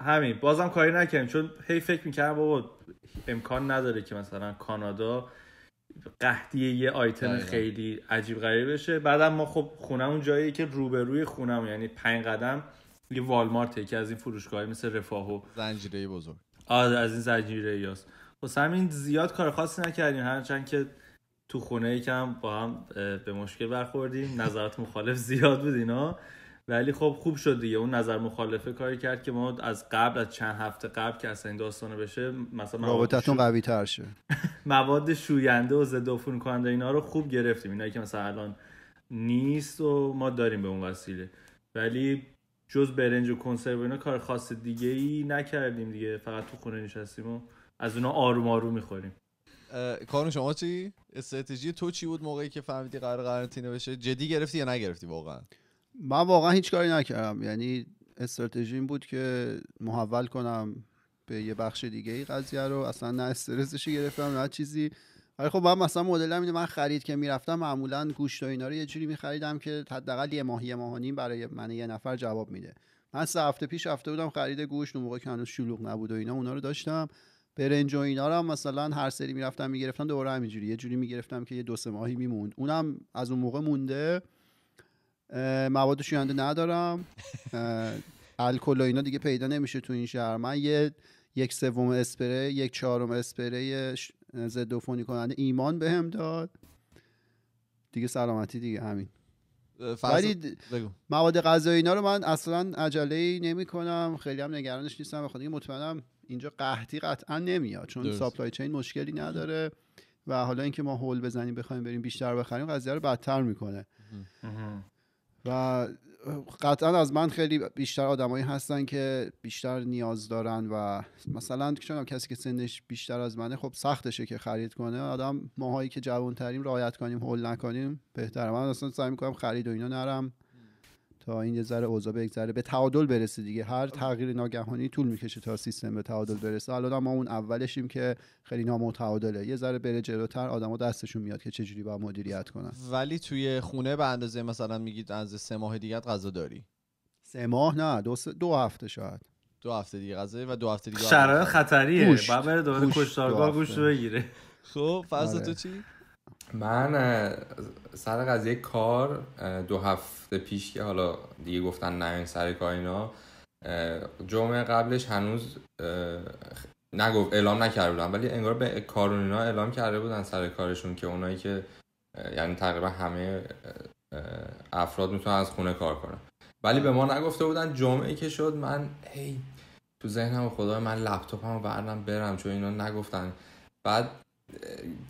همین بازم کاری نکردیم چون هی فکر میکردم بابا امکان نداره که مثلا کانادا قحطی یه آیتم خیلی عجیب غریب بشه بعدم ما خب خونمون جاییه که روبروی خونم یعنی پنج قدم یه والمارت که از این فروشگاه مثل رفاه و زنجیره بزرگ آره، از این زنجیره یاست و همین زیاد کار خاصی نکردیم هرچند که تو خونه یکم با هم به مشکل برخوردیم نظرات مخالف زیاد بود اینا ولی خب خوب شد دیگه اون نظر مخالفه کاری کرد که ما از قبل از چند هفته قبل که اصلا این داستانه بشه مثلا رابطتون شو... قوی تر شه مواد شوینده و ضد عفونی کننده اینا رو خوب گرفتیم اینایی که مثلا الان نیست و ما داریم به اون وسیله ولی جز برنج و کنسرو اینا کار خاص دیگه ای نکردیم دیگه فقط تو خونه نشستیم و از اونا آروم آروم میخوریم کارون شما چی استراتژی تو چی بود موقعی که فهمیدی قرار قرنطینه بشه جدی گرفتی یا نگرفتی واقعا من واقعا هیچ کاری نکردم یعنی این بود که محول کنم به یه بخش دیگه ای قضیه رو اصلا نه استرسش گرفتم نه چیزی ولی خب من مثلا مدلم اینه من خرید که میرفتم معمولا گوشت و اینا رو یه جوری میخریدم که حداقل یه ماهی ماهانی برای من یه نفر جواب میده من سه هفته پیش هفته بودم خرید گوشت اون موقع که هنوز شلوغ نبود و اینا اونا رو داشتم برنج و اینا رو مثلا هر سری میرفتم میگرفتم دوباره همینجوری یه جوری میگرفتم که یه دو سه ماهی میموند اونم از اون موقع مونده مواد شوینده ندارم الکل و اینا دیگه پیدا نمیشه تو این شهر من یه یک سوم اسپری یک چهارم اسپری ضد عفونی کننده ایمان بهم به داد دیگه سلامتی دیگه همین ولی مواد غذایی اینا رو من اصلا عجله نمی خیلی هم نگرانش نیستم بخاطر اینکه مطمئنم اینجا قحطی قطعا نمیاد چون درست. چین مشکلی نداره و حالا اینکه ما هول بزنیم بخوایم بریم بیشتر بخریم قضیه رو بدتر میکنه و قطعا از من خیلی بیشتر آدمایی هستن که بیشتر نیاز دارن و مثلا چون کسی که سنش بیشتر از منه خب سختشه که خرید کنه آدم ماهایی که جوان تریم رعایت کنیم هول نکنیم بهتره من اصلا سعی میکنم خرید و اینا نرم تا این یه ذره اوضاع ذره به تعادل برسه دیگه هر تغییر ناگهانی طول میکشه تا سیستم به تعادل برسه حالا ما اون اولشیم که خیلی نامتعادله یه ذره بره جلوتر آدما دستشون میاد که چجوری با مدیریت کنن ولی توی خونه به اندازه مثلا میگید از سه ماه دیگه غذا داری سه ماه نه دو, دو هفته شاید دو هفته دیگه غذا و دو هفته دیگه شرایط خطریه بره دوباره کشتارگاه گوشت بگیره خب فاز تو آره. چی من سر قضیه کار دو هفته پیش که حالا دیگه گفتن این سر کار اینا جمعه قبلش هنوز نگفت اعلام نکرده بودن ولی انگار به کارون اینا اعلام کرده بودن سر کارشون که اونایی که یعنی تقریبا همه افراد میتونن از خونه کار کنن ولی به ما نگفته بودن جمعه که شد من هی تو ذهنم خدا من لپتاپمو بردم برم چون اینا نگفتن بعد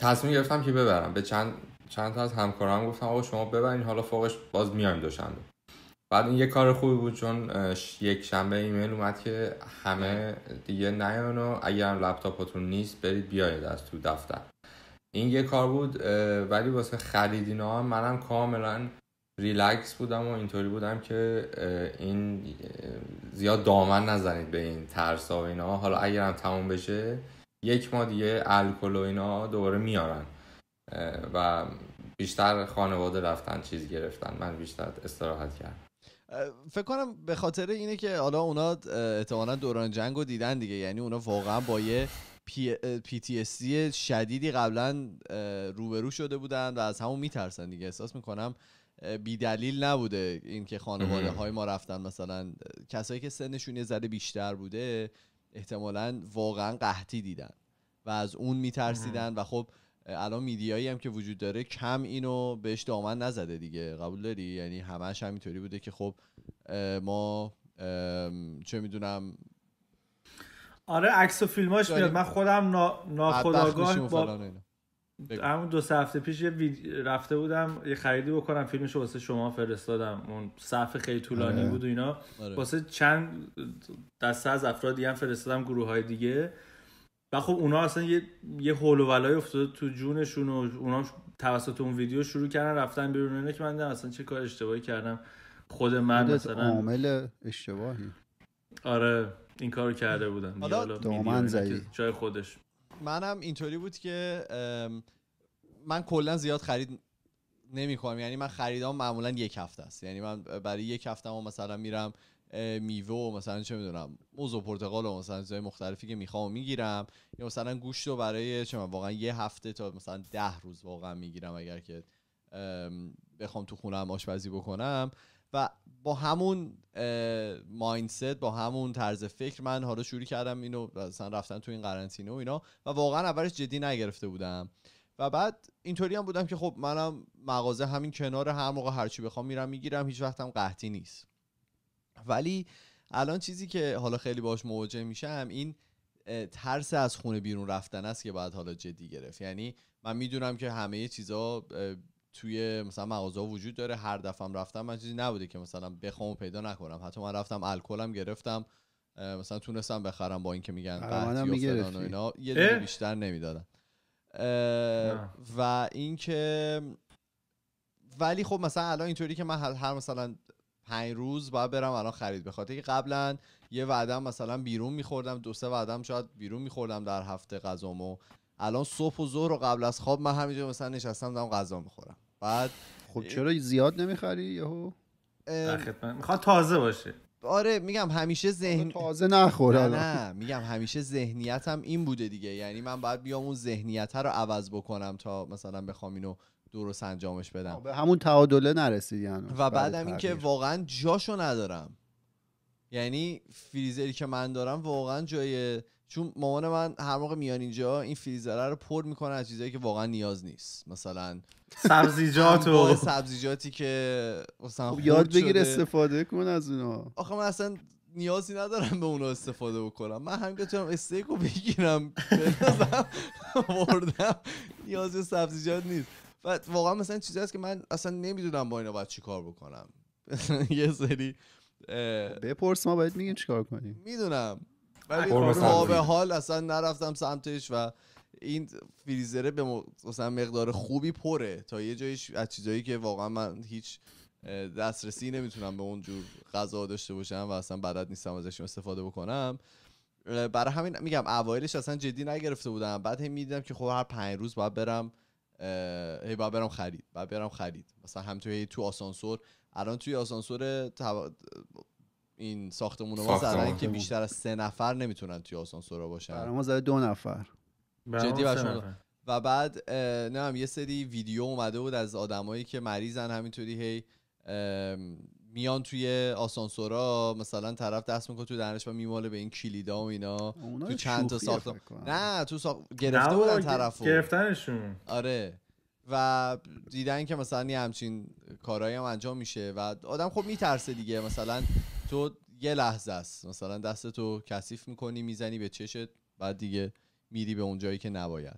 تصمیم گرفتم که ببرم به چند چند تا از همکارام گفتم آقا شما ببرین حالا فوقش باز میایم دوشنبه بعد این یه کار خوبی بود چون یک شنبه ایمیل اومد که همه دیگه نیانو اگر هم لپتاپتون نیست برید بیاید از تو دفتر این یه کار بود ولی واسه خریدینا منم کاملا ریلکس بودم و اینطوری بودم که این زیاد دامن نزنید به این ترس و اینا حالا اگر تموم بشه یک ماه دیگه الکل و اینا دوباره میارن و بیشتر خانواده رفتن چیز گرفتن من بیشتر استراحت کردم فکر کنم به خاطر اینه که حالا اونا احتمالا دوران جنگ رو دیدن دیگه یعنی اونا واقعا با یه پی, پی تی شدیدی قبلا روبرو شده بودن و از همون میترسن دیگه احساس میکنم بی دلیل نبوده اینکه خانواده های ما رفتن مثلا کسایی که سنشون یه ذره بیشتر بوده احتمالا واقعا قحطی دیدن و از اون میترسیدن و خب الان میدیایی هم که وجود داره کم اینو بهش دامن نزده دیگه قبول داری یعنی همش همینطوری بوده که خب ما چه میدونم آره عکس و فیلماش میاد یعنی من خودم ناخداگاه با... همون دو هفته پیش یه رفته بودم یه خریدی بکنم فیلمش واسه شما فرستادم اون صفحه خیلی طولانی آره. بود و اینا آره. واسه چند دسته از افراد دیگه هم فرستادم گروه های دیگه و خب اونا اصلا یه یه هول و ولای افتاده تو جونشون و اونا توسط اون ویدیو شروع کردن رفتن بیرون اینه که من اصلا چه کار اشتباهی کردم خود من مثلا عامل اشتباهی آره این کارو کرده بودم حالا دامن زدی جای خودش منم اینطوری بود که من کلا زیاد خرید نمیکنم یعنی من خریدام معمولا یک هفته است یعنی من برای یک هفته هم مثلا میرم میوه و مثلا چه میدونم موز و پرتقال و مثلا چیزای مختلفی که میخوام میگیرم یا مثلا گوشت رو برای چه واقعا یه هفته تا مثلا ده روز واقعا میگیرم اگر که بخوام تو هم آشپزی بکنم با همون مایندست با همون طرز فکر من حالا شروع کردم اینو مثلا رفتن تو این قرنطینه و اینا و واقعا اولش جدی نگرفته بودم و بعد اینطوری هم بودم که خب منم مغازه همین کنار هر موقع چی بخوام میرم میگیرم هیچ وقتم قحطی نیست ولی الان چیزی که حالا خیلی باش مواجه میشم این ترس از خونه بیرون رفتن است که بعد حالا جدی گرفت یعنی من میدونم که همه چیزا توی مثلا مغازه وجود داره هر دفعه رفتم من چیزی نبوده که مثلا بخوام پیدا نکنم حتی من رفتم الکلم گرفتم مثلا تونستم بخرم با اینکه میگن و اینا یه دونه بیشتر نمیدادن و اینکه ولی خب مثلا الان اینطوری که من هر مثلا پنج روز باید برم الان خرید به خاطر که قبلا یه وعدم مثلا بیرون میخوردم دو سه وعدم شاید بیرون میخوردم در هفته غذامو الان صبح و ظهر و قبل از خواب من همینجا مثلا نشستم دارم غذا میخورم بعد خب چرا زیاد نمیخری یهو میخواد تازه باشه آره میگم همیشه ذهن تازه نخوره نه میگم همیشه ذهنیتم این بوده دیگه یعنی من باید بیام اون ذهنیت رو عوض بکنم تا مثلا بخوام اینو درست انجامش بدم به همون تعادله نرسیدی و بعدم اینکه واقعا جاشو ندارم یعنی فریزری که من دارم واقعا جای چون مامان من هر موقع میان اینجا این فریزره رو پر میکنه از چیزایی که واقعا نیاز نیست مثلا سبزیجات و سبزیجاتی که مثلا خب یاد بگیر استفاده کن از اونها آخه من اصلا نیازی ندارم به اونا استفاده بکنم من همین چونم استیک رو بگیرم نیاز سبزیجات نیست و واقعا مثلا چیزی هست که من اصلا نمیدونم با اینا باید چی کار بکنم یه سری خب بپرس ما باید میگیم چیکار کنیم میدونم ولی خب، به حال اصلا نرفتم سمتش و این فریزره به مثلا مقدار خوبی پره تا یه جایش از چیزایی که واقعا من هیچ دسترسی نمیتونم به اونجور غذا داشته باشم و اصلا بلد نیستم ازش استفاده بکنم برای همین میگم اوایلش اصلا جدی نگرفته بودم بعد هم میدیدم که خب هر پنج روز باید برم هی باید برم خرید باید برم خرید مثلا هم توی تو آسانسور الان توی آسانسور این ساختمون ما زدن که بیشتر از سه نفر نمیتونن توی آسانسورا باشن برای ما زده دو نفر جدی باشون و بعد هم یه سری ویدیو اومده بود از آدمایی که مریضن همینطوری هی میان توی آسانسورا مثلا طرف دست میکنه تو درنش و میماله به این کلیدا و اینا تو چند تا ساخت نه تو ساخت گرفته بودن طرفو گرفتنشون آره و دیدن که مثلا یه همچین کارهایی هم انجام میشه و آدم خب میترسه دیگه مثلا تو یه لحظه است مثلا دست تو کثیف میکنی میزنی به چشت بعد دیگه میری به اونجایی که نباید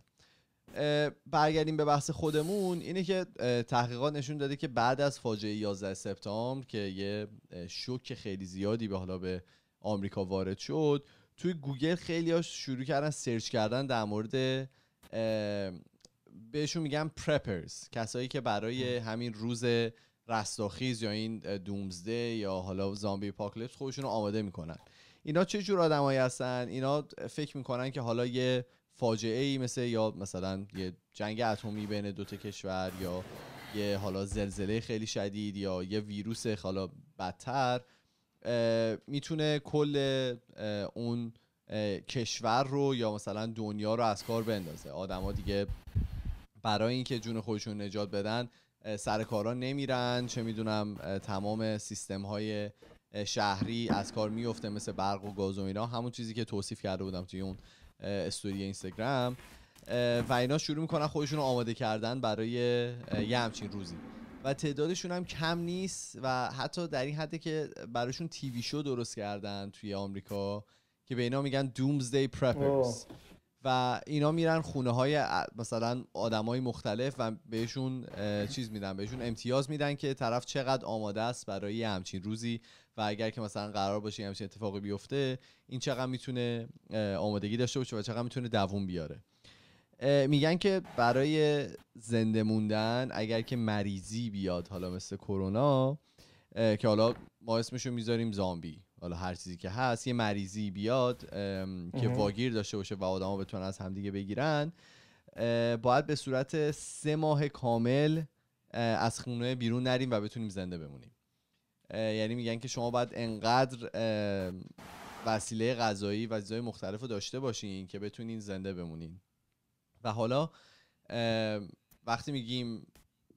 برگردیم به بحث خودمون اینه که تحقیقات نشون داده که بعد از فاجعه 11 سپتامبر که یه شوک خیلی زیادی به حالا به آمریکا وارد شد توی گوگل خیلی شروع کردن سرچ کردن در مورد بهشون میگن پرپرز کسایی که برای همین روز رستاخیز یا این دومزده یا حالا زامبی پاکلپس خودشون رو آماده میکنن اینا چه جور آدمایی هستن اینا فکر میکنن که حالا یه فاجعه ای مثل یا مثلا یه جنگ اتمی بین دو تا کشور یا یه حالا زلزله خیلی شدید یا یه ویروس حالا بدتر میتونه کل اون کشور رو یا مثلا دنیا رو از کار بندازه آدما دیگه برای اینکه جون خودشون نجات بدن سر کارا نمیرن چه میدونم تمام سیستم های شهری از کار میفته مثل برق و گاز و اینا همون چیزی که توصیف کرده بودم توی اون استوری اینستاگرام و اینا شروع میکنن خودشون رو آماده کردن برای یه همچین روزی و تعدادشون هم کم نیست و حتی در این حده که براشون تیوی شو درست کردن توی آمریکا که به اینا میگن دومزدی پرپرز و اینا میرن خونه های مثلا آدم های مختلف و بهشون چیز میدن بهشون امتیاز میدن که طرف چقدر آماده است برای همچین روزی و اگر که مثلا قرار باشه همچین اتفاقی بیفته این چقدر میتونه آمادگی داشته باشه و چقدر میتونه دووم بیاره میگن که برای زنده موندن اگر که مریضی بیاد حالا مثل کرونا که حالا ما اسمشو میذاریم زامبی حالا هر چیزی که هست یه مریضی بیاد که واگیر داشته باشه و آدما بتونن از همدیگه بگیرن باید به صورت سه ماه کامل از خونه بیرون نریم و بتونیم زنده بمونیم یعنی میگن که شما باید انقدر وسیله غذایی و چیزهای مختلف رو داشته باشین که بتونین زنده بمونین و حالا وقتی میگیم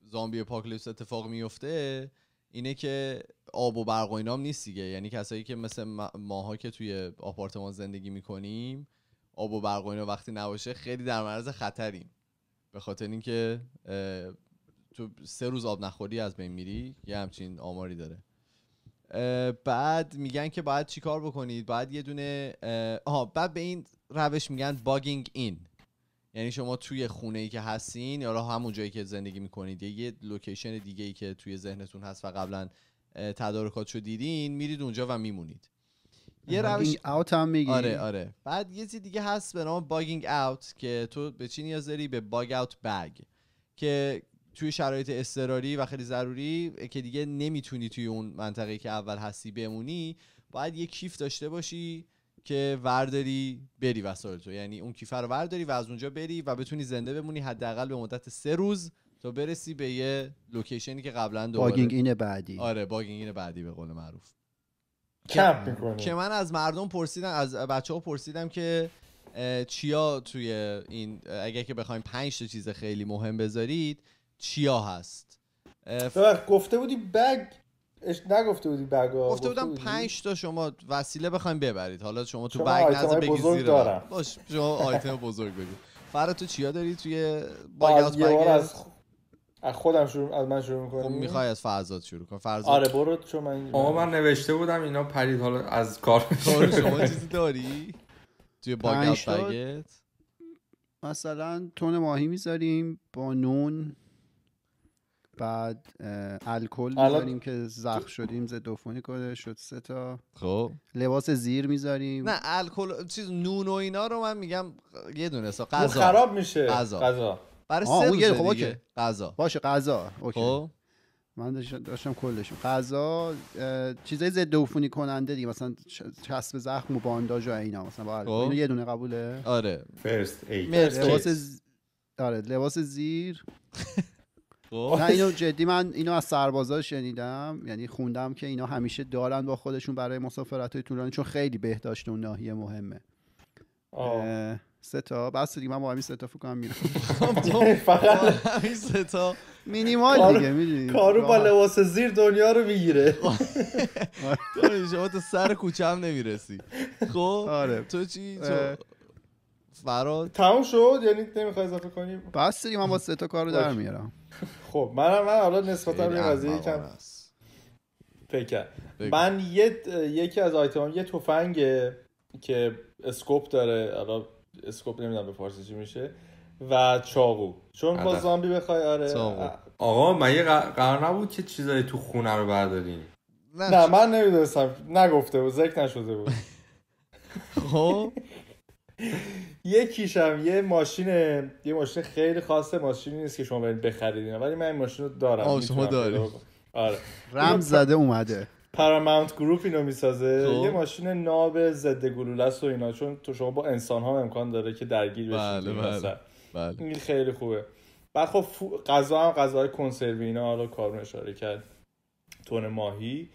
زامبی پاکلیوس اتفاق میفته اینه که آب و برق و اینام نیست دیگه یعنی کسایی که مثل ماها که توی آپارتمان زندگی میکنیم آب و برق و اینا وقتی نباشه خیلی در معرض خطریم به خاطر اینکه تو سه روز آب نخوری از بین میری یه همچین آماری داره بعد میگن که باید چیکار بکنید باید یه دونه آها بعد به این روش میگن باگینگ این یعنی شما توی خونه ای که هستین یا همون جایی که زندگی میکنید یه لوکیشن دیگه ای که توی ذهنتون هست و قبلا تدارکاتشو دیدین میرید اونجا و میمونید یه روش اوت هم میگی آره آره بعد یه چیز دیگه هست به نام باگینگ اوت که تو به چی نیاز داری به باگ اوت بگ که توی شرایط اضطراری و خیلی ضروری که دیگه نمیتونی توی اون منطقه که اول هستی بمونی باید یه کیف داشته باشی که ورداری بری وسایل تو یعنی اون کیفه رو ورداری و از اونجا بری و بتونی زنده بمونی حداقل به مدت سه روز تا برسی به یه لوکیشنی که قبلا دوباره باگینگ اینه بعدی آره باگینگ اینه بعدی به قول معروف که من از مردم پرسیدم از بچه ها پرسیدم که چیا توی این اگه که بخوایم پنج تا چیز خیلی مهم بذارید چیا هست گفته بودی بگ اش نگفته بودی بگا گفته بودم پنج تا شما وسیله بخوایم ببرید حالا شما تو بگ نذار بگی زیر دارم. باش شما آیتم بزرگ بگی فر تو چیا داری توی باگات بگ از خودم شروع از من شروع می‌کنم خب می‌خوای از فرزاد شروع کن فرزاد آره برو چون من آقا من نوشته بودم اینا پرید حالا از کار شما چیزی داری توی باگات بگت مثلا تون ماهی میذاریم با نون بعد الکل میذاریم که زخم شدیم ضد عفونی کنه شد سه تا خب لباس زیر میذاریم نه الکل چیز نون و اینا رو من میگم یه دونه سا خراب میشه غذا غذا برای سه خب دیگه غذا باشه غذا اوکی خب من داشتم کلشون غذا چیزای ضد عفونی کننده دیگه مثلا چسب زخم و بانداج و اینا مثلا با خب. اینو یه دونه قبوله آره فرست اید لباس آره لباس زیر خب. نه اینو جدی من اینو از سربازا شنیدم یعنی خوندم که اینا همیشه دارن با خودشون برای مسافرت های طولانی چون خیلی بهداشت اون ناحیه مهمه سه تا بس دیگه من با همین سه تا فکر کنم میرم خب، خب. فقط همین سه تا مینیمال دیگه میدونی کارو با لباس زیر دنیا رو میگیره تو شما تو سر کوچه هم نمیرسی خب آره. تو چی فراد تموم شد یعنی نمیخوای اضافه کنیم بس دیگه من با سه تا کارو در میارم خب منم من حالا نسبتا به قضیه یکم فکر من یه یکی از آیتم یه تفنگه که اسکوپ داره حالا اسکوپ نمیدونم به فارسی چی میشه و چاقو چون با زامبی بخوای آره آقا من یه قرار نبود که چیزایی تو خونه رو برداریم نه, نه من نمیدونستم نگفته بود ذکر نشده بود خب یکیشم یه ماشین یه ماشین خیلی خاصه ماشینی نیست که شما برید بخرید ولی من این ماشین رو دارم آه شما داری آره رم زده اومده پرامونت گروپ اینو میسازه خب. یه ماشین ناب ضد گلوله است و اینا چون تو شما با انسان ها امکان داره که درگیر بشید بله بله. بله. این خیلی خوبه بعد خب غذا هم غذاهای کنسروی اینا حالا کارون اشاره کرد تون ماهی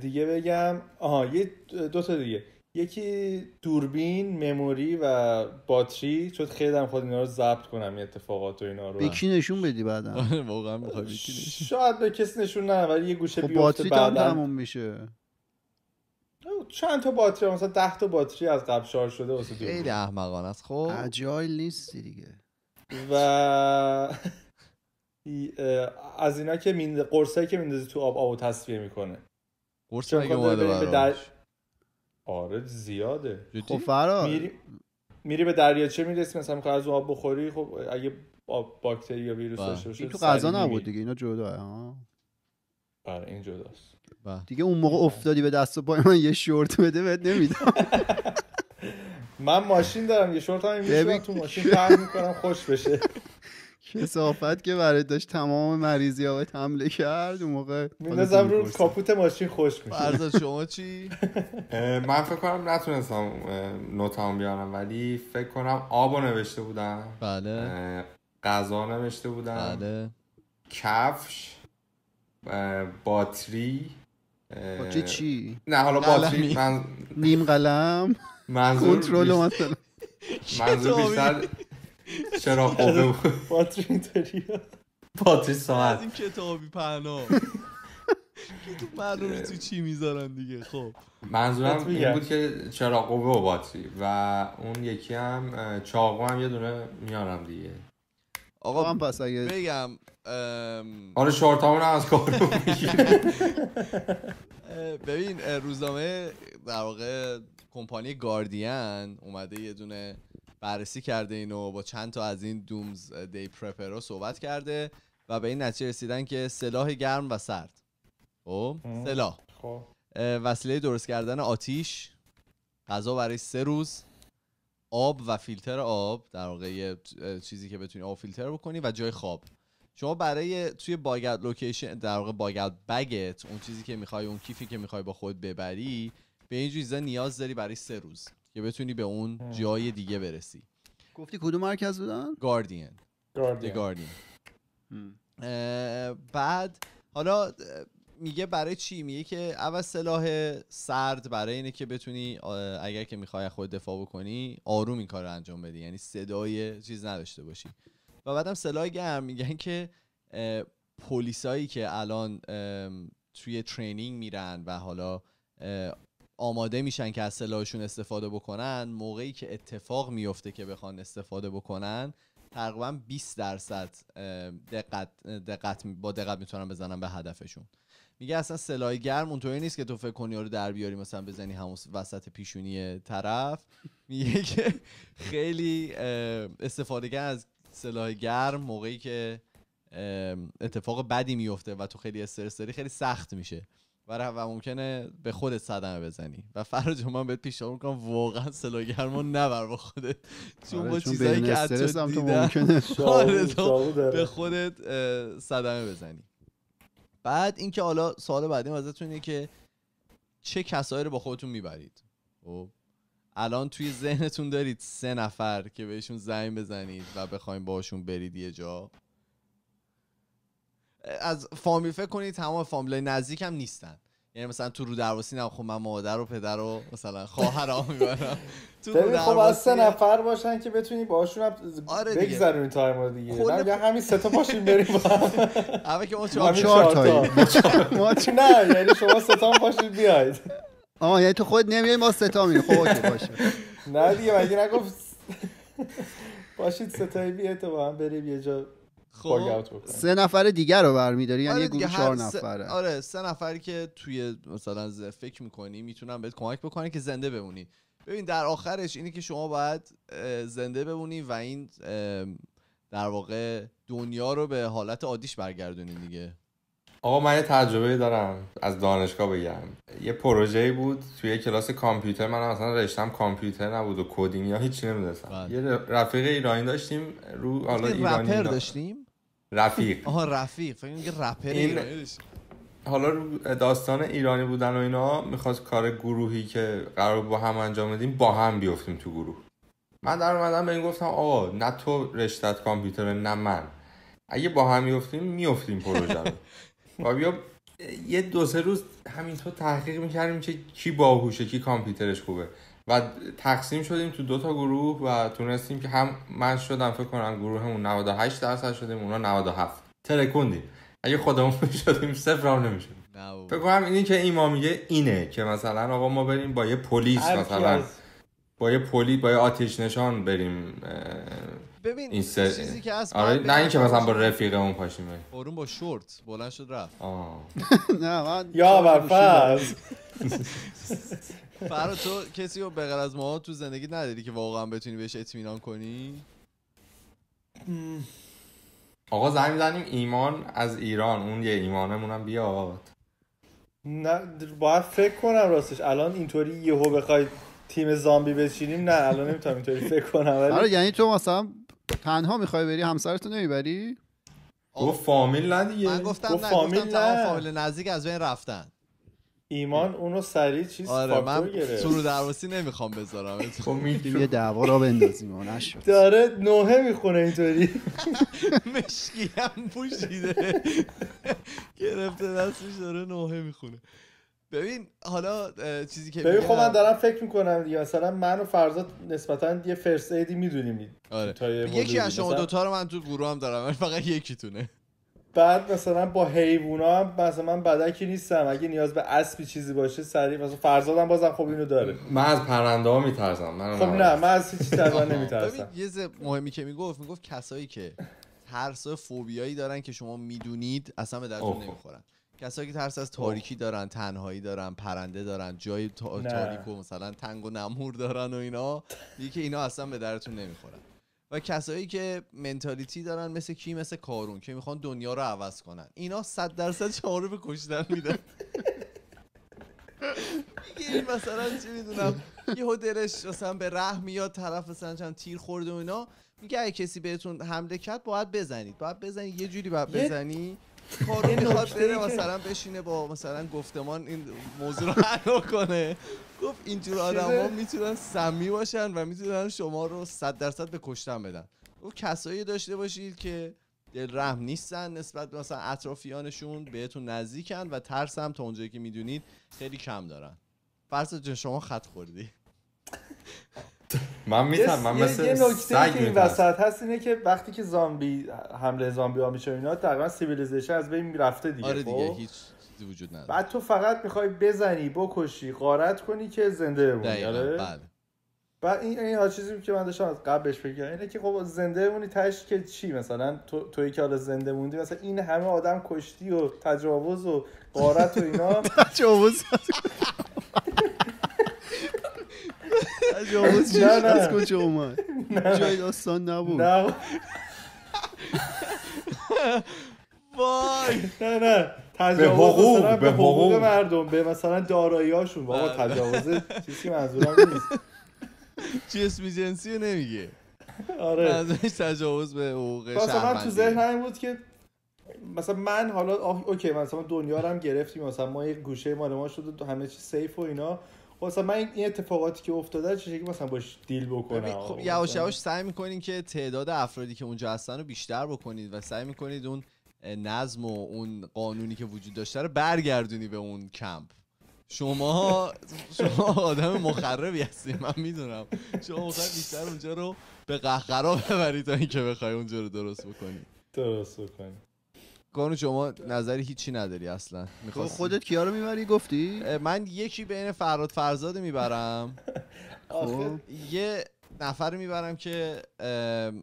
دیگه بگم آها یه دو تا دیگه یکی دوربین مموری و باتری چون خیلی دارم خود اینا رو ضبط کنم این اتفاقات و اینا رو بکی نشون بدی بعدا آره، واقعا میخوای نشون شاید به کسی نشون نه ولی یه گوشه خب بیفته بعدا تموم میشه چند تا باتری مثلا 10 تا باتری از قبل شارژ شده واسه دوربین خیلی احمقانه است خب اجایل نیستی دیگه و از اینا که میند قرصایی که میندازی تو آب آبو تصفیه میکنه قرص مگه اومده آره زیاده خب فرا میری... میری به دریاچه میرسی مثلا میخوای از آب بخوری خب اگه باکتری یا ویروس بله. داشته باشه این تو غذا نبود دیگه اینا جداه ها آره این جداست بله. دیگه اون موقع افتادی به دست و پای من یه شورت بده بهت نمیدم من ماشین دارم یه شورت هم تو ماشین میکنم خوش بشه کسافت که برای داشت تمام مریضی ها حمله کرد اون موقع میدازم رو کاپوت ماشین خوش میشه فرزا شما چی من فکر کنم نتونستم نوتام بیارم ولی فکر کنم آبو نوشته بودم بله غذا نوشته بودم بله کفش باتری باتری چی نه حالا باتری من نیم قلم منظور منظور بیشتر چرا خوبه باتری اینطوری باتری ساعت از این کتابی پهنا تو تو چی میذارن دیگه خب منظورم خب، این بود که چرا قوه و باتری و اون یکی هم چاقو هم یه دونه میارم دیگه آقا من خب، پس اگه بگم آره شورت هم از کار ببین روزنامه در واقع کمپانی گاردین اومده یه دونه بررسی کرده اینو با چند تا از این دومز دی رو صحبت کرده و به این نتیجه رسیدن که سلاح گرم و سرد خب سلاح خب وسیله درست کردن آتیش غذا برای سه روز آب و فیلتر آب در واقع یه چیزی که بتونی آب فیلتر بکنی و جای خواب شما برای توی باگت لوکیشن در واقع باگت بگت اون چیزی که میخوای اون کیفی که میخوای با خود ببری به این چیزا نیاز داری برای سه روز که بتونی به اون جای دیگه برسی گفتی کدوم مرکز بودن؟ گاردین گاردین بعد حالا میگه برای چی میگه که اول سلاح سرد برای اینه که بتونی اگر که میخوای خود دفاع بکنی آروم این کار رو انجام بدی یعنی صدای چیز نداشته باشی و بعدم سلاح گرم میگن که پلیسایی که الان توی ترینینگ میرن و حالا آماده میشن که از سلاحشون استفاده بکنن موقعی که اتفاق میفته که بخوان استفاده بکنن تقریبا 20 درصد دقت, با دقت میتونن بزنن به هدفشون میگه اصلا سلاح گرم اونطوری نیست که تو فکر کنی رو آره در بیاری مثلا بزنی همون وسط پیشونی طرف میگه که خیلی استفاده کردن از سلاح گرم موقعی که اتفاق بدی میفته و تو خیلی استرس داری خیلی سخت میشه و, و ممکنه به خودت صدمه بزنی و فراج من بهت پیشنهاد میکنم واقعا سلاگرمون نبر با خودت چون آره، با چیزایی که از تو به خودت صدمه بزنی بعد اینکه حالا سوال بعدی ازتون اینه که چه کسایی رو با خودتون میبرید خب الان توی ذهنتون دارید سه نفر که بهشون زنگ بزنید و بخواید باشون برید یه جا از فامیل فکر کنید تمام فامیلای نزدیک هم نیستن یعنی مثلا تو رو دروسی نه خب من مادر و پدر و مثلا خواهر میبرم تو رو خب از سه نفر باشن که بتونی باشون هم آره این تایم رو دیگه خود... همین سه تا باشیم بریم اما که ما چهار چهار تا نه یعنی شما سه تا باشید بیاید آه یعنی تو خود نمیای ما سه تا میریم خب اوکی باشه نه دیگه مگه نگفت باشید سه تایی تو با هم بریم یه جا خب، سه نفر دیگر رو برمیداری یعنی آره گروه چهار نفره سه... آره سه نفری که توی مثلا فکر میکنی میتونم بهت کمک بکنن که زنده بمونی ببین در آخرش اینه که شما باید زنده بمونی و این در واقع دنیا رو به حالت عادیش برگردونی دیگه آقا من یه تجربه دارم از دانشگاه بگم یه پروژه بود توی کلاس کامپیوتر من اصلا رشتم کامپیوتر نبود و کدینگ یا هیچی نمیدستم بله. یه رفیق ایرانی داشتیم رو حالا ایرانی داشتیم رفیق آها رفیق فکر رپر این... حالا داستان ایرانی بودن و اینا میخواست کار گروهی که قرار با هم انجام بدیم با هم بیفتیم تو گروه من در اومدم به این گفتم آقا نه تو رشتت کامپیوتر نه من اگه با هم میفتیم میفتیم پروژه و بیا خب، یه دو سه روز همینطور تحقیق میکردیم که کی باهوشه کی کامپیوترش خوبه و تقسیم شدیم تو دو تا گروه و تونستیم که هم من شدم فکر کنم گروهمون 98 درصد شدیم اونا 97 ترکوندیم اگه خودمون شدیم صفر هم نمیشد فکر کنم اینی که ایما میگه اینه که مثلا آقا ما بریم با یه پلیس مثلا با یه پلی با یه آتش نشان بریم ببین این سر... چیزی که از آره نه اینکه مثلا با رفیقمون پاشیم بریم با شورت بلند شد رفت نه یا برفض فرا تو کسی رو بغیر از ما تو زندگی نداری که واقعا بتونی بهش اطمینان کنی آقا زنگ زنیم ایمان از ایران اون یه ایمانمون هم بیاد نه باید فکر کنم راستش الان اینطوری یهو بخوای تیم زامبی بچینیم نه الان نمیتونم اینطوری فکر کنم ولی آره یعنی تو مثلا تنها میخوای بری همسرتو نمیبری گفت فامیل نه دیگه من گفتم نه فامیل فامیل نزدیک از بین رفتن ایمان اونو سریع چیز آره من سرو درواسی نمیخوام بذارم خب میدیم یه دعوا را بندازیم و نشد داره نوهه میخونه اینطوری مشکی هم پوشیده گرفته دستش داره نوهه میخونه ببین حالا چیزی که ببین خب من دارم فکر میکنم دیگه مثلا من و فرزاد نسبتا یه فرست ایدی میدونیم آره. یکی از شما دوتا رو من تو گروه هم دارم فقط یکی تونه بعد مثلا با حیوونا هم مثلا من بدکی نیستم اگه نیاز به اسبی چیزی باشه سریع مثلا فرزادم بازم خب اینو داره من از پرنده ها میترسم من خب نه من از هیچ چیزی نمیترسم یه مهمی که میگفت میگفت کسایی که ترس فوبیایی دارن که شما میدونید اصلا به درتون نمیخورن کسایی که ترس از تاریکی دارن تنهایی دارن پرنده دارن جای تا... تاریک و مثلا تنگ و نمور دارن و اینا دیگه اینا اصلا به درتون نمیخورن و کسایی که منتالیتی دارن مثل کی مثل کارون که میخوان دنیا رو عوض کنن اینا صد درصد شما رو به کشتن میدن میگه این مثلا چی میدونم یه دلش مثلا به رحم یا طرف مثلا چند تیر خورده و اینا میگه اگه کسی بهتون حمله کرد باید بزنید باید بزنید یه جوری باید بزنی کارون میخواد بره مثلا بشینه با مثلا گفتمان این موضوع رو حل کنه گفت اینجور آدم ها میتونن سمی باشن و میتونن شما رو صد درصد به کشتن بدن او کسایی داشته باشید که دل رحم نیستن نسبت به مثلا اطرافیانشون بهتون نزدیکن و ترس هم تا اونجایی که میدونید خیلی کم دارن فرض شما خط خوردی من میتونم من یه نکته که این وسط هست اینه که وقتی که زامبی حمله زامبی ها میشه اینا تقریبا سیویلیزیشن از بین رفته دیگه آره دیگه خب؟ هیچ وجود نداره بعد تو فقط میخوای بزنی بکشی غارت کنی که زنده بمونی آره بله. بعد این این چیزی که من داشتم از قبلش فکر اینه که خب زنده مونی تاش که چی مثلا تو توی که حالا زنده موندی مثلا این همه آدم کشتی و تجاوز و غارت و اینا تجاوز از آموز از کجا اومد جای داستان نبود نه وای نه نه تجاوز به حقوق، به حقوق مردم به مثلا هاشون بابا بله. تجاوز چیزی منظورم نیست چی اسمی جنسی رو نمیگه آره ازش تجاوز به حقوق مثلا من تو ذهن همین بود که مثلا من حالا اوکی مثلا دنیا رو هم گرفتیم مثلا ما یه گوشه مال ما شد همه چی سیف و اینا واسه من این اتفاقاتی که افتاده چه شکلی مثلا باش دیل بکنم خب یواش یواش سعی میکنین که تعداد افرادی که اونجا هستن رو بیشتر بکنید و سعی میکنید اون نظم و اون قانونی که وجود داشته رو برگردونی به اون کمپ شما شما آدم مخربی هستی من میدونم شما مثلا بیشتر اونجا رو به قهقرا ببرید تا اینکه بخوای اونجا رو درست بکنید درست بکنید کانو شما نظری هیچی نداری اصلا خودت کیا رو میبری گفتی من یکی بین فراد فرزاد میبرم خب، یه نفر میبرم که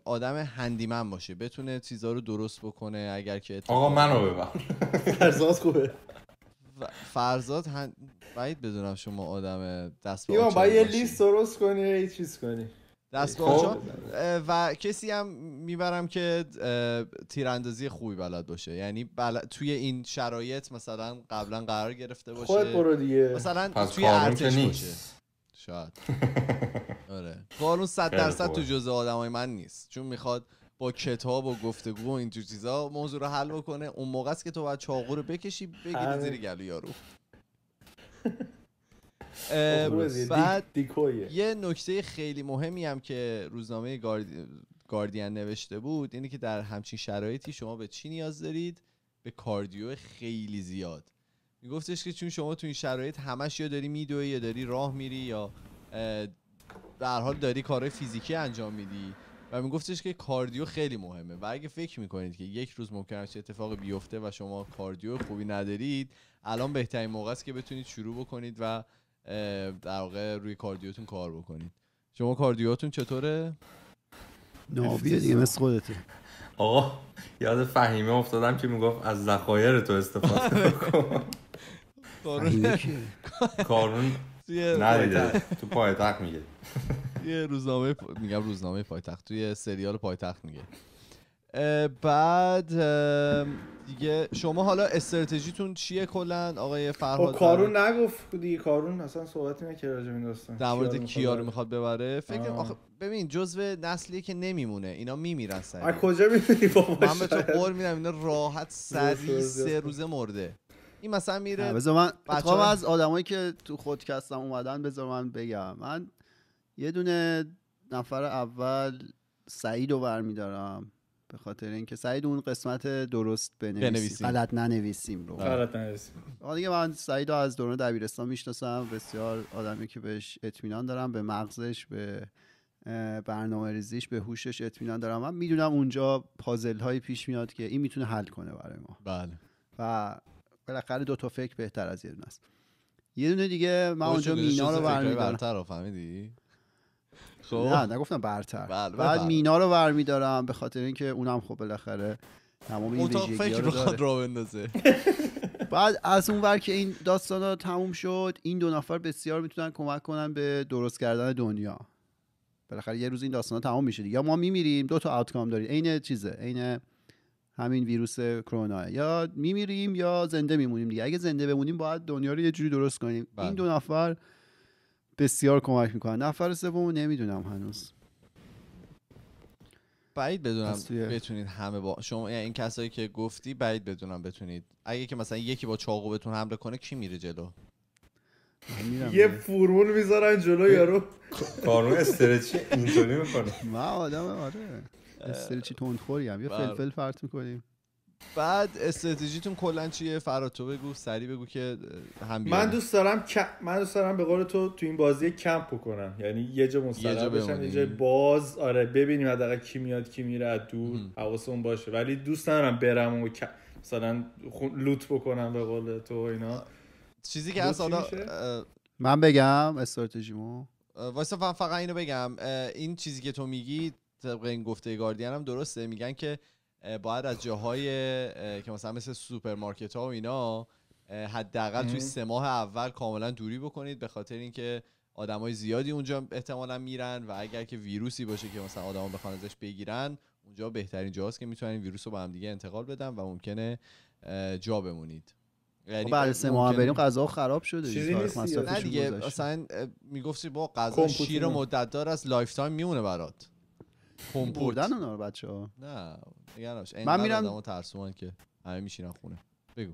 آدم هندیمن باشه بتونه چیزا رو درست بکنه اگر که آقا منو ببر فرزاد خوبه فرزاد هن... باید بدونم شما آدم دست باید یه لیست درست کنی یه چیز کنی خب. و کسی هم میبرم که تیراندازی خوبی بلد باشه یعنی بل... توی این شرایط مثلا قبلا قرار گرفته باشه خود مثلا توی ارتش باشه شاید آره قانون 100 درصد تو جزء آدمای من نیست چون میخواد با کتاب و گفتگو و اینجور چیزا موضوع رو حل بکنه اون موقع است که تو باید چاقو رو بکشی بگیری زیر گلو یارو خب، بعد یه نکته خیلی مهمی هم که روزنامه گاردین نوشته بود اینه که در همچین شرایطی شما به چی نیاز دارید به کاردیو خیلی زیاد میگفتش که چون شما تو این شرایط همش یا داری میدوی یا داری راه میری یا در حال داری کار فیزیکی انجام میدی و میگفتش که کاردیو خیلی مهمه و اگه فکر میکنید که یک روز ممکن چه اتفاق بیفته و شما کاردیو خوبی ندارید الان بهترین موقع است که بتونید شروع بکنید و در واقع روی کاردیوتون کار بکنید شما کاردیوتون چطوره نابیه دیگه مثل خودته آقا یاد فهیمه افتادم که میگفت از ذخایر تو استفاده آره. کن کارون ندیده تو پایتخت میگه یه روزنامه میگم روزنامه پایتخت توی سریال پایتخت میگه بعد دیگه شما حالا استراتژیتون چیه کلا آقای فرهاد خب، کارون نگفت دیگه کارون اصلا صحبتی نکرد راجع در مورد کیا رو میخواد ببره فکر آخه ببین جزو نسلیه که نمیمونه اینا میمیرن سر کجا میدونی بابا من به تو قول میدم اینا راحت سری سه روزه مرده این مثلا میره بذار من از آدمایی که تو خودکستم اومدن بذار من بگم من یه دونه نفر اول سعید رو برمیدارم به خاطر اینکه سعید اون قسمت درست بنویسیم غلط ننویسیم رو آره. غلط ننویسیم دیگه من سعید رو از دوران دبیرستان میشناسم بسیار آدمی که بهش اطمینان دارم به مغزش به برنامه ریزیش به هوشش اطمینان دارم من میدونم اونجا پازل هایی پیش میاد که این میتونه حل کنه برای ما بله و بالاخره دو تا فکر بهتر از یه دونه است یه دونه دیگه من اونجا مینا رو برمی‌دارم خب. نه نگفتم برتر بله، بله، بعد بله. مینا رو برمیدارم به خاطر اینکه اونم خب بالاخره تمام این فکر رو بندازه بعد از اون ور که این داستان ها تموم شد این دو نفر بسیار میتونن کمک کنن به درست کردن دنیا بالاخره یه روز این داستان ها میشه یا ما میمیریم دو تا آوتکام داریم عین چیزه عین همین ویروس کرونا یا میمیریم یا زنده میمونیم دیگه اگه زنده بمونیم باید دنیا رو یه جوری درست کنیم این دو نفر بسیار کمک میکنن نفر سوم نمیدونم هنوز بعید بدونم بتونید همه با شما یعنی این کسایی که گفتی بعید بدونم بتونید اگه که مثلا یکی با چاقو بتون حمله کنه کی میره جلو یه فرمول میذارن جلو یارو قانون استرچی اینطوری میکنه ما آدم آره استرچی تندخوری هم بله. فلفل فرت میکنیم بعد استراتژیتون کلا چیه فراتو تو بگو سری بگو که هم من دوست دارم من دوست دارم به قول تو تو این بازی کمپ بکنم یعنی یه جا مستقر بشم یه جا باز آره ببینیم حداقل کی میاد کی میره دور حواسمون باشه ولی دوست دارم برم و مثلا لوت بکنم به قول تو اینا چیزی که اصلا من بگم استراتژیمو واسه فقط اینو بگم این چیزی که تو میگی طبق این گفته گاردین هم درسته میگن که باید از جاهای که مثلا مثل سوپرمارکت ها و اینا حداقل توی سه ماه اول کاملا دوری بکنید به خاطر اینکه آدمای زیادی اونجا احتمالا میرن و اگر که ویروسی باشه که مثلا آدما بخوان ازش بگیرن اونجا بهترین جاست که میتونن ویروس رو با هم دیگه انتقال بدن و ممکنه جا بمونید یعنی خب بعد سه ماه ماه بریم غذا خراب شده نه دیگه اصلا میگفتی با غذا شیر مدتدار از لایف تایم میمونه برات بودن اونا بچه ها نه نگرانش من میرم ترسوان که همه میشینن خونه بگو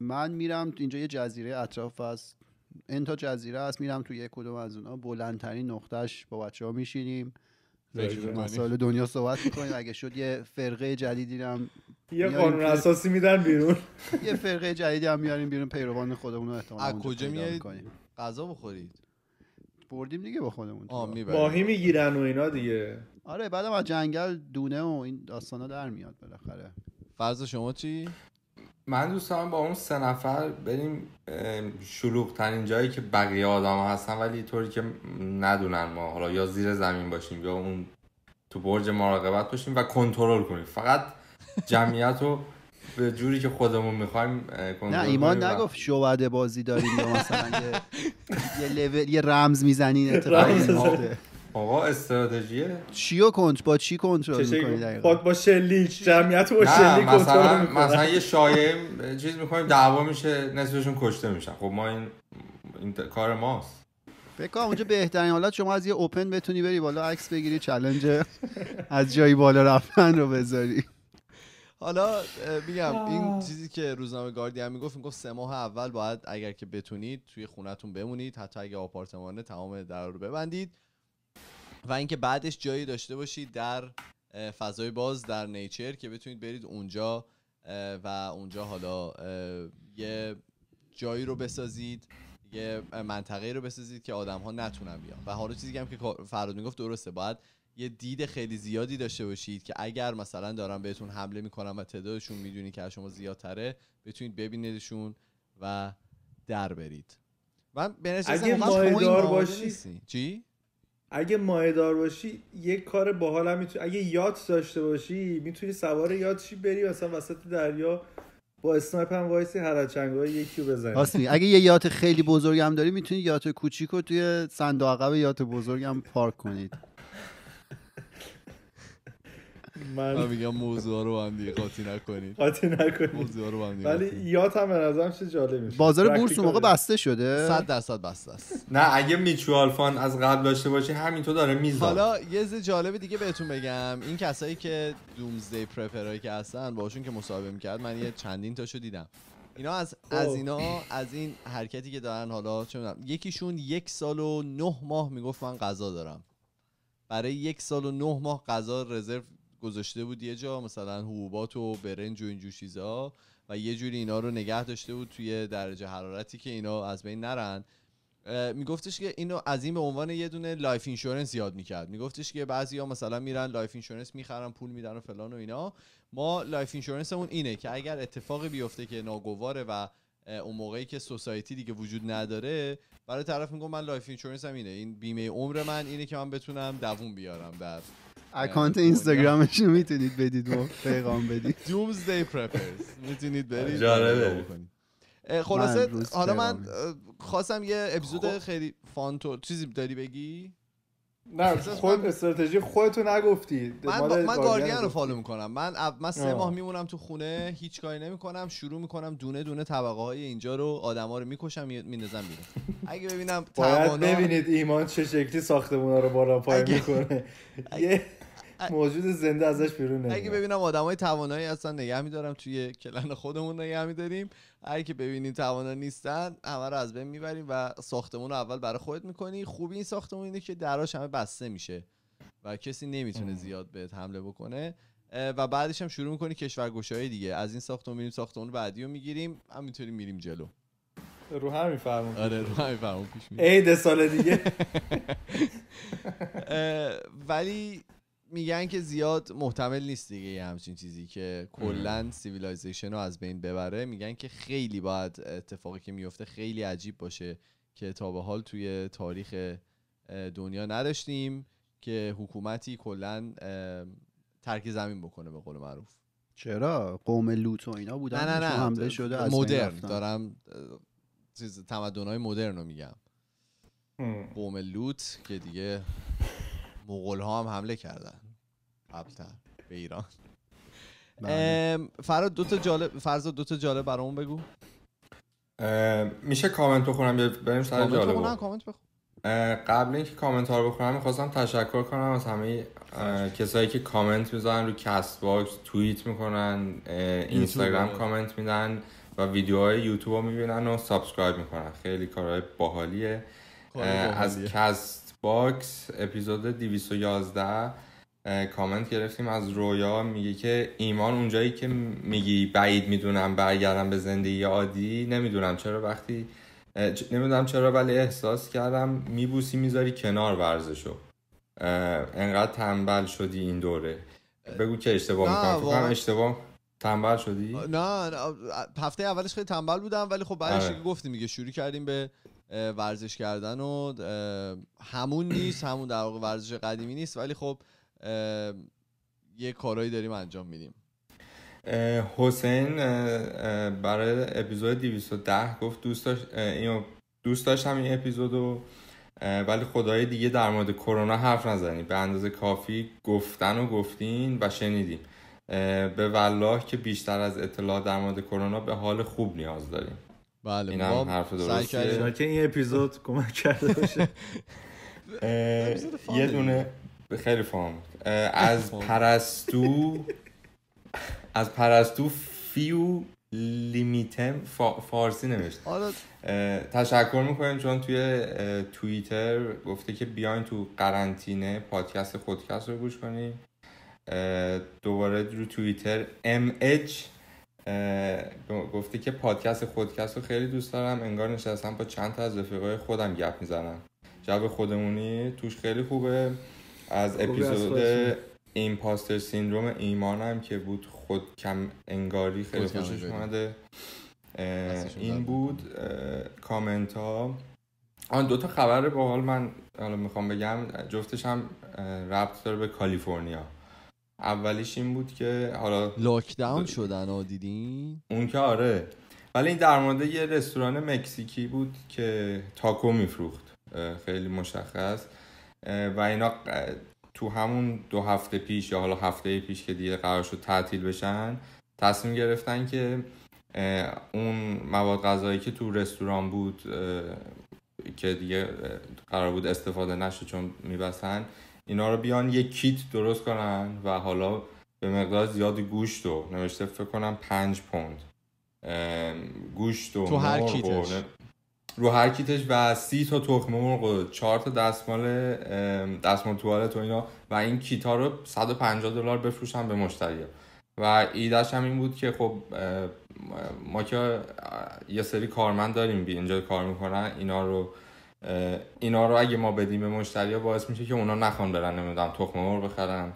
من میرم اینجا یه جزیره اطراف هست این تا جزیره هست میرم تو یک کدوم از اونها بلندترین نقطهش با بچه ها میشینیم مسائل دنیا صحبت میکنیم اگه شد یه فرقه جدیدی هم یه قانون اساسی میدن بیرون یه فرقه جدیدی هم میاریم بیرون پیروان خودمون رو احتمال از کجا میارید غذا بخورید بردیم دیگه با خودمون ماهی میگیرن و اینا دیگه آره بعد از جنگل دونه و این داستانا در میاد بالاخره فرض شما چی من دوست دارم با اون سه نفر بریم شلوغ ترین جایی که بقیه آدم هستن ولی طوری که ندونن ما حالا یا زیر زمین باشیم یا اون تو برج مراقبت باشیم و کنترل کنیم فقط جمعیت رو به جوری که خودمون میخوایم نه ایمان نگفت شعبده بازی داریم مثلا یه لول یه رمز میزنین اتفاقی آقا استراتژیه چیو کنت با چی کنترل میکنی با شلیک جمعیت با شلیک مثلا مثلا یه شایعه چیز میکنیم دعوا میشه نصفشون کشته میشن خب ما این, کار ماست فکر اونجا بهترین حالت شما از یه اوپن بتونی بری بالا عکس بگیری چلنج از جایی بالا رفتن رو بذاری حالا میگم این چیزی که روزنامه گاردین میگفت میگفت سه ماه اول باید اگر که بتونید توی خونتون بمونید حتی اگه آپارتمانه تمام در رو ببندید و اینکه بعدش جایی داشته باشید در فضای باز در نیچر که بتونید برید اونجا و اونجا حالا یه جایی رو بسازید یه منطقه رو بسازید که آدم ها نتونن بیان و حالا چیزی هم که فراد میگفت درسته باید یه دید خیلی زیادی داشته باشید که اگر مثلا دارن بهتون حمله میکنن و تعدادشون میدونی که از شما زیادتره بتونید ببینیدشون و در برید من اگه مایدار باشی چی؟ اگه مایدار باشی یک کار باحال هم میتونی اگه یاد داشته باشی میتونی سوار یاد چی بری مثلا وسط دریا با اسنایپ هم وایسی هرچنگ های یکی رو بزنی اگه یه یات خیلی بزرگ هم داری میتونی یات کوچیکو توی صندوق عقب یات بزرگم پارک کنید من, میگم موضوع رو هم دیگه قاطی نکنید قاطی نکنید موضوع رو هم دیگه ولی یاد هم به نظرم چه جالب میشه بازار بورس موقع بسته شده 100 درصد بسته است نه اگه میچوال فان از قبل داشته همین همینطور داره میزان حالا یه ز جالب دیگه بهتون بگم این کسایی که دومزدی پرفرای که هستن باشون که مصاحبه میکرد من یه چندین تاشو دیدم اینا از از اینا از این حرکتی که دارن حالا چه یکیشون یک سال و نه ماه میگفت من غذا دارم برای یک سال و نه ماه غذا رزرو گذاشته بود یه جا مثلا حبوبات و برنج و اینجور چیزا و یه جوری اینا رو نگه داشته بود توی درجه حرارتی که اینا از بین نرن میگفتش که اینو از این به عنوان یه دونه لایف اینشورنس یاد میکرد میگفتش که بعضیا مثلا میرن لایف اینشورنس میخرن پول میدن و فلان و اینا ما لایف اینشورنسمون اینه که اگر اتفاقی بیفته که ناگواره و اون موقعی که سوسایتی دیگه وجود نداره برای طرف میگم من لایف اینشورنس هم اینه این بیمه عمر من اینه که من بتونم دووم بیارم بعد اکانت یعنی اینستاگرامش رو میتونید بدید و پیغام بدید دومزدی پرپرز میتونید برید آره. جالبه خلاصه حالا من خواستم یه اپیزود خب. خیلی فانتو چیزی داری بگی نه خود استراتژی خودتو نگفتی من, من گاردین رو فالو میکنم من من سه ماه میمونم تو خونه هیچ کاری نمیکنم شروع میکنم دونه دونه طبقه های اینجا رو آدما رو میکشم میندازم بیرون اگه ببینم تمام ببینید ایمان چه شکلی ساختمونا رو بالا پای میکنه موجود زنده ازش بیرون نمیاد اگه ببینم آدمای توانایی هستن نگه میدارم توی کلن خودمون نگه میداریم هر که ببینیم توانا نیستن همه رو از بین میبریم و ساختمون رو اول برای خودت میکنی خوبی این ساختمون اینه که دراش همه بسته میشه و کسی نمیتونه زیاد بهت حمله بکنه و بعدش هم شروع میکنی کشورگشایی دیگه از این ساختمون میریم ساختمون بعدی رو میگیریم همینطوری میریم جلو رو همین آره رو پیش سال دیگه ولی میگن که زیاد محتمل نیست دیگه یه همچین چیزی که کلا سیویلایزیشن رو از بین ببره میگن که خیلی باید اتفاقی که میفته خیلی عجیب باشه که تا به حال توی تاریخ دنیا نداشتیم که حکومتی کلا ترک زمین بکنه به قول معروف چرا قوم لوت و اینا بودن نه نه نه شده از مدرن دارم چیز های مدرن رو میگم قوم لوت که دیگه مغول ها هم حمله کردن قبلتر به ایران بله. فراد دو جالب فرض دوتا جالب برامون بگو میشه کامنت بخونم بریم سر جالب کامنت قبل اینکه کامنت ها رو بخونم میخواستم تشکر کنم از همه کسایی که کامنت میزنن رو کست باکس توییت میکنن اینستاگرام کامنت میدن و ویدیوهای یوتیوب رو میبینن و سابسکرایب میکنن خیلی کارهای باحالیه از کس باکس اپیزود 211 کامنت گرفتیم از رویا میگه که ایمان اونجایی که میگی بعید میدونم برگردم به زندگی عادی نمیدونم چرا وقتی نمیدونم چرا ولی احساس کردم میبوسی میذاری کنار ورزشو انقدر تنبل شدی این دوره بگو که اشتباه میکنم واقع... اشتباه تنبل شدی نه, هفته اولش خیلی تنبل بودم ولی خب بعدش آره. گفتیم میگه شروع کردیم به ورزش کردن و همون نیست همون در واقع ورزش قدیمی نیست ولی خب یه کارایی داریم انجام میدیم حسین برای اپیزود 210 گفت دوست داشت دوست داشتم این اپیزودو ولی خدای دیگه در مورد کرونا حرف نزنیم به اندازه کافی گفتن و گفتین و شنیدیم به والله که بیشتر از اطلاع در مورد کرونا به حال خوب نیاز داریم بله این هم حرف درستیه که این اپیزود کمک کرده باشه یه دونه خیلی فهم از پرستو از پرستو فیو لیمیتم فارسی نوشت تشکر میکنیم چون توی توییتر گفته که بیاین تو قرنطینه پادکست خودکست رو گوش کنیم دوباره رو توییتر MH گفته که پادکست خودکست رو خیلی دوست دارم انگار نشستم با چند تا از های خودم گپ میزنم جو خودمونی توش خیلی خوبه از اپیزود ایمپاستر سیندروم ایمانم که بود خود کم انگاری خیلی خوشش اومده این بود کامنت ها آن دوتا خبر باحال من میخوام بگم جفتش هم ربط داره به کالیفرنیا اولیش این بود که حالا لاکداون شدن ها دیدین اون که آره ولی این در مورد یه رستوران مکزیکی بود که تاکو میفروخت خیلی مشخص و اینا تو همون دو هفته پیش یا حالا هفته پیش که دیگه قرار شد تعطیل بشن تصمیم گرفتن که اون مواد غذایی که تو رستوران بود که دیگه قرار بود استفاده نشه چون میبسن اینا رو بیان یه کیت درست کنن و حالا به مقدار زیاد گوشت و نوشته فکر کنم پنج پوند گوشت و تو هر کیتش رو هر کیتش و سی تا تخم مرغ و چهار تا دستمال دستمال توالت و اینا و این ها رو 150 دلار بفروشن به مشتری و ایدهش هم این بود که خب ما که یه سری کارمند داریم بی اینجا کار میکنن اینا رو اینا رو اگه ما بدیم به ها باعث میشه که اونا نخوان برن نمیدونم تخم مرغ بخرن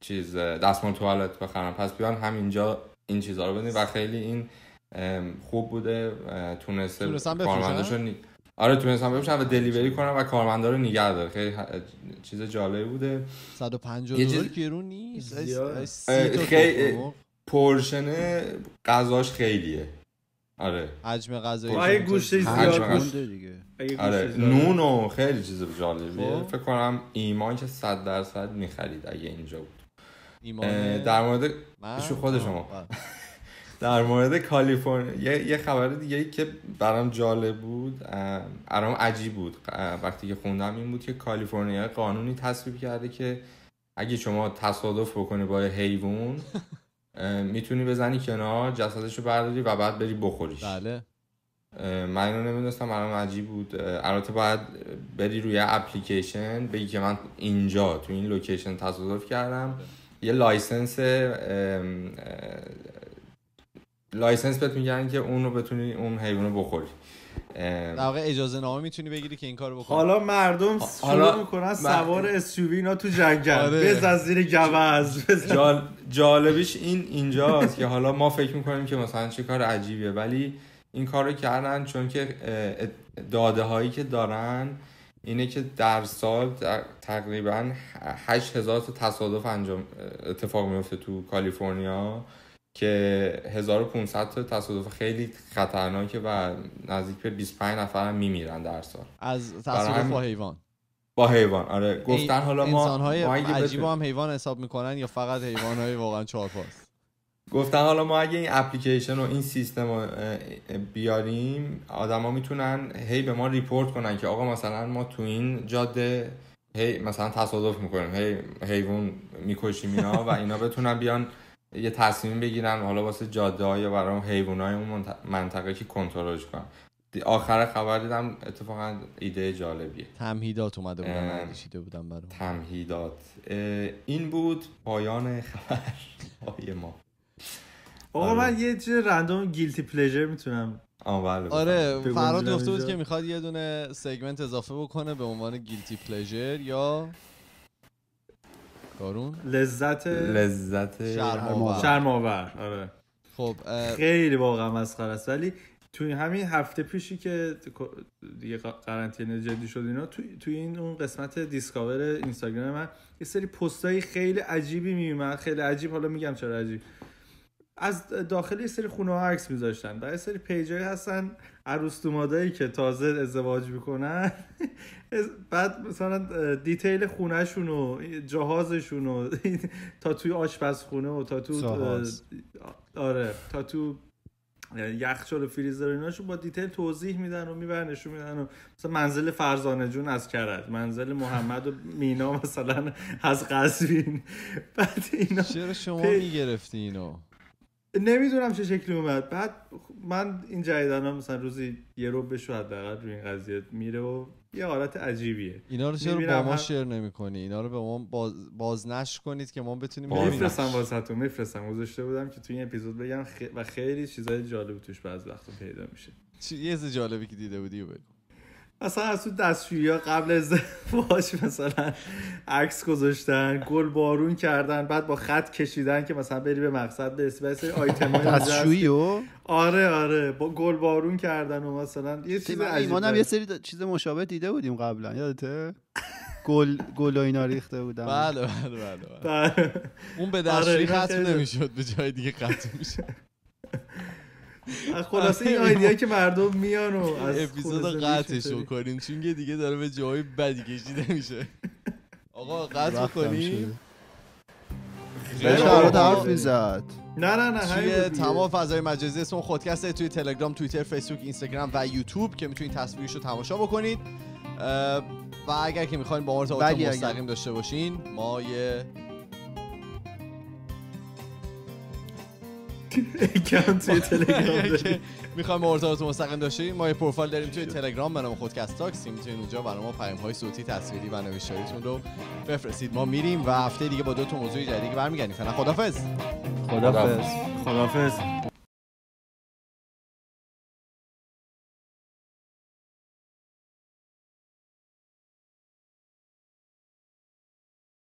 چیز دستمال توالت بخرن پس بیان همینجا این چیزا رو بدیم و خیلی این خوب بوده تونسته کارمنداشو آره تونستم بفروشن و دلیوری کنن و کارمندا رو نگه داره خیلی چیز جالبی بوده 150 دلار گرون نیست خیلی پورشن غذاش خیلیه آره حجم غذایی خب، آره گوشت زیاد دیگه آره نون و خیلی چیز جالبیه خب. فکر کنم ایمان که 100 درصد میخرید اگه اینجا بود ایمان در مورد شو خود شما در مورد کالیفرنیا یه،, خبر دیگه ای که برام جالب بود برام عجیب بود وقتی که خوندم این بود که کالیفرنیا قانونی تصویب کرده که اگه شما تصادف بکنی با حیوان میتونی بزنی کنار جسدش رو برداری و بعد بری بخوریش بله من اینو نمیدونستم الان عجیب بود البته باید بری روی اپلیکیشن بگی که من اینجا تو این لوکیشن تصادف کردم یه لایسنس لایسنس بهت میگن که اون رو بتونی اون حیوان رو بخوری در واقع اجازه نامه میتونی بگیری که این کارو بکنی حالا مردم شروع میکنن سوار اسووی اینا تو جنگل آره. بز از زیر گوز جال... جالبیش این اینجاست که حالا ما فکر میکنیم که مثلا چه کار عجیبیه ولی این کارو کردن چون که داده هایی که دارن اینه که در سال تقریبا 8000 تصادف انجام اتفاق میفته تو کالیفرنیا که 1500 تا تصادف خیلی خطرناکه و نزدیک به 25 نفر هم میمیرن در سال از تصادف با حیوان با حیوان آره گفتن حالا ما انسان‌های عجیب هم حیوان حساب میکنن یا فقط های واقعا چهارپاست گفتن حالا ما اگه این اپلیکیشن و این سیستم رو بیاریم آدما میتونن هی به ما ریپورت کنن که آقا مثلا ما تو این جاده هی مثلا تصادف میکنیم هی حیوان میکشیم اینا و اینا بتونن بیان یه تصمیم بگیرن حالا واسه جاده های یا برای حیوان های اون منطقه که کنترلش کنن آخر خبر دیدم اتفاقا ایده جالبیه تمهیدات اومده بودم بودم برام تمهیدات این بود پایان خبر ما آقا آره. من یه چیز رندوم گیلتی پلیجر میتونم آره, آره فراد گفته بود که میخواد یه دونه سگمنت اضافه بکنه به عنوان گیلتی پلیجر یا بارون لذت لذت شرماور آره خب خیلی واقعا مسخره است ولی توی همین هفته پیشی که دیگه قرنطینه جدی شد اینا توی, این اون قسمت دیسکاور اینستاگرام من یه سری پستای خیلی عجیبی میومد خیلی عجیب حالا میگم چرا عجیب از داخل یه سری خونه ها عکس میذاشتن و یه سری پیجایی هستن عروس دومادایی که تازه ازدواج میکنن بعد مثلا دیتیل شون و جهازشون و تا توی آشپزخونه و تا تو آره تا تو یخچال و فریزر و ایناشون با دیتیل توضیح میدن و میبرن نشون میدن و مثلا منزل فرزانه جون از کرد منزل محمد و مینا مثلا از قزوین بعد اینا چرا شما پی... اینو نمیدونم چه شکلی اومد بعد من این جدیدن مثلا روزی یه رو شوهد حداقل روی این قضیه میره و یه حالت عجیبیه اینا رو چرا با ما هم... شیر نمیکنی اینا رو به ما باز... بازنش کنید که ما بتونیم میفرستم واسهتون میفرستم گذاشته بودم که توی این اپیزود بگم و خیلی چیزای جالب توش بعض وقت پیدا میشه چی... یه چیز جالبی که دیده بودی مثلا از تو دستشویی ها قبل باش مثلا عکس گذاشتن گل بارون کردن بعد با خط کشیدن که مثلا بری به مقصد برسی بس آیتم دستشویی آره آره با گل بارون کردن و مثلا یه چیز هم یه سری چیز مشابه دیده بودیم قبلا یادته گل گل و اینا ریخته بودم بله، بله،, بله بله بله اون به آره، دستشویی خط نمیشد به جای دیگه خط میشه خلاصه این آیدیا که مردم میان و از اپیزود شو کنیم چون دیگه داره به جای بدی کشیده میشه آقا قطع کنیم بشه حرف میزد نه نه نه توی تمام فضای مجازی اسم خودکسته توی تلگرام تویتر، فیسبوک اینستاگرام و یوتیوب که میتونید تصویرش رو تماشا بکنید و اگر که میخواین با ما ارتباط مستقیم داشته باشین ما یه اکانت توی تلگرام میخوایم با ارتباط مستقیم داشته ما یه پروفایل داریم توی تلگرام به نام خودکست تاکسی میتونید اونجا برای ما پیام های صوتی تصویری و نوشتاریتون رو بفرستید ما میریم و هفته دیگه با دو تا موضوع جدید برمیگردیم فعلا خدافظ خدافظ خدافظ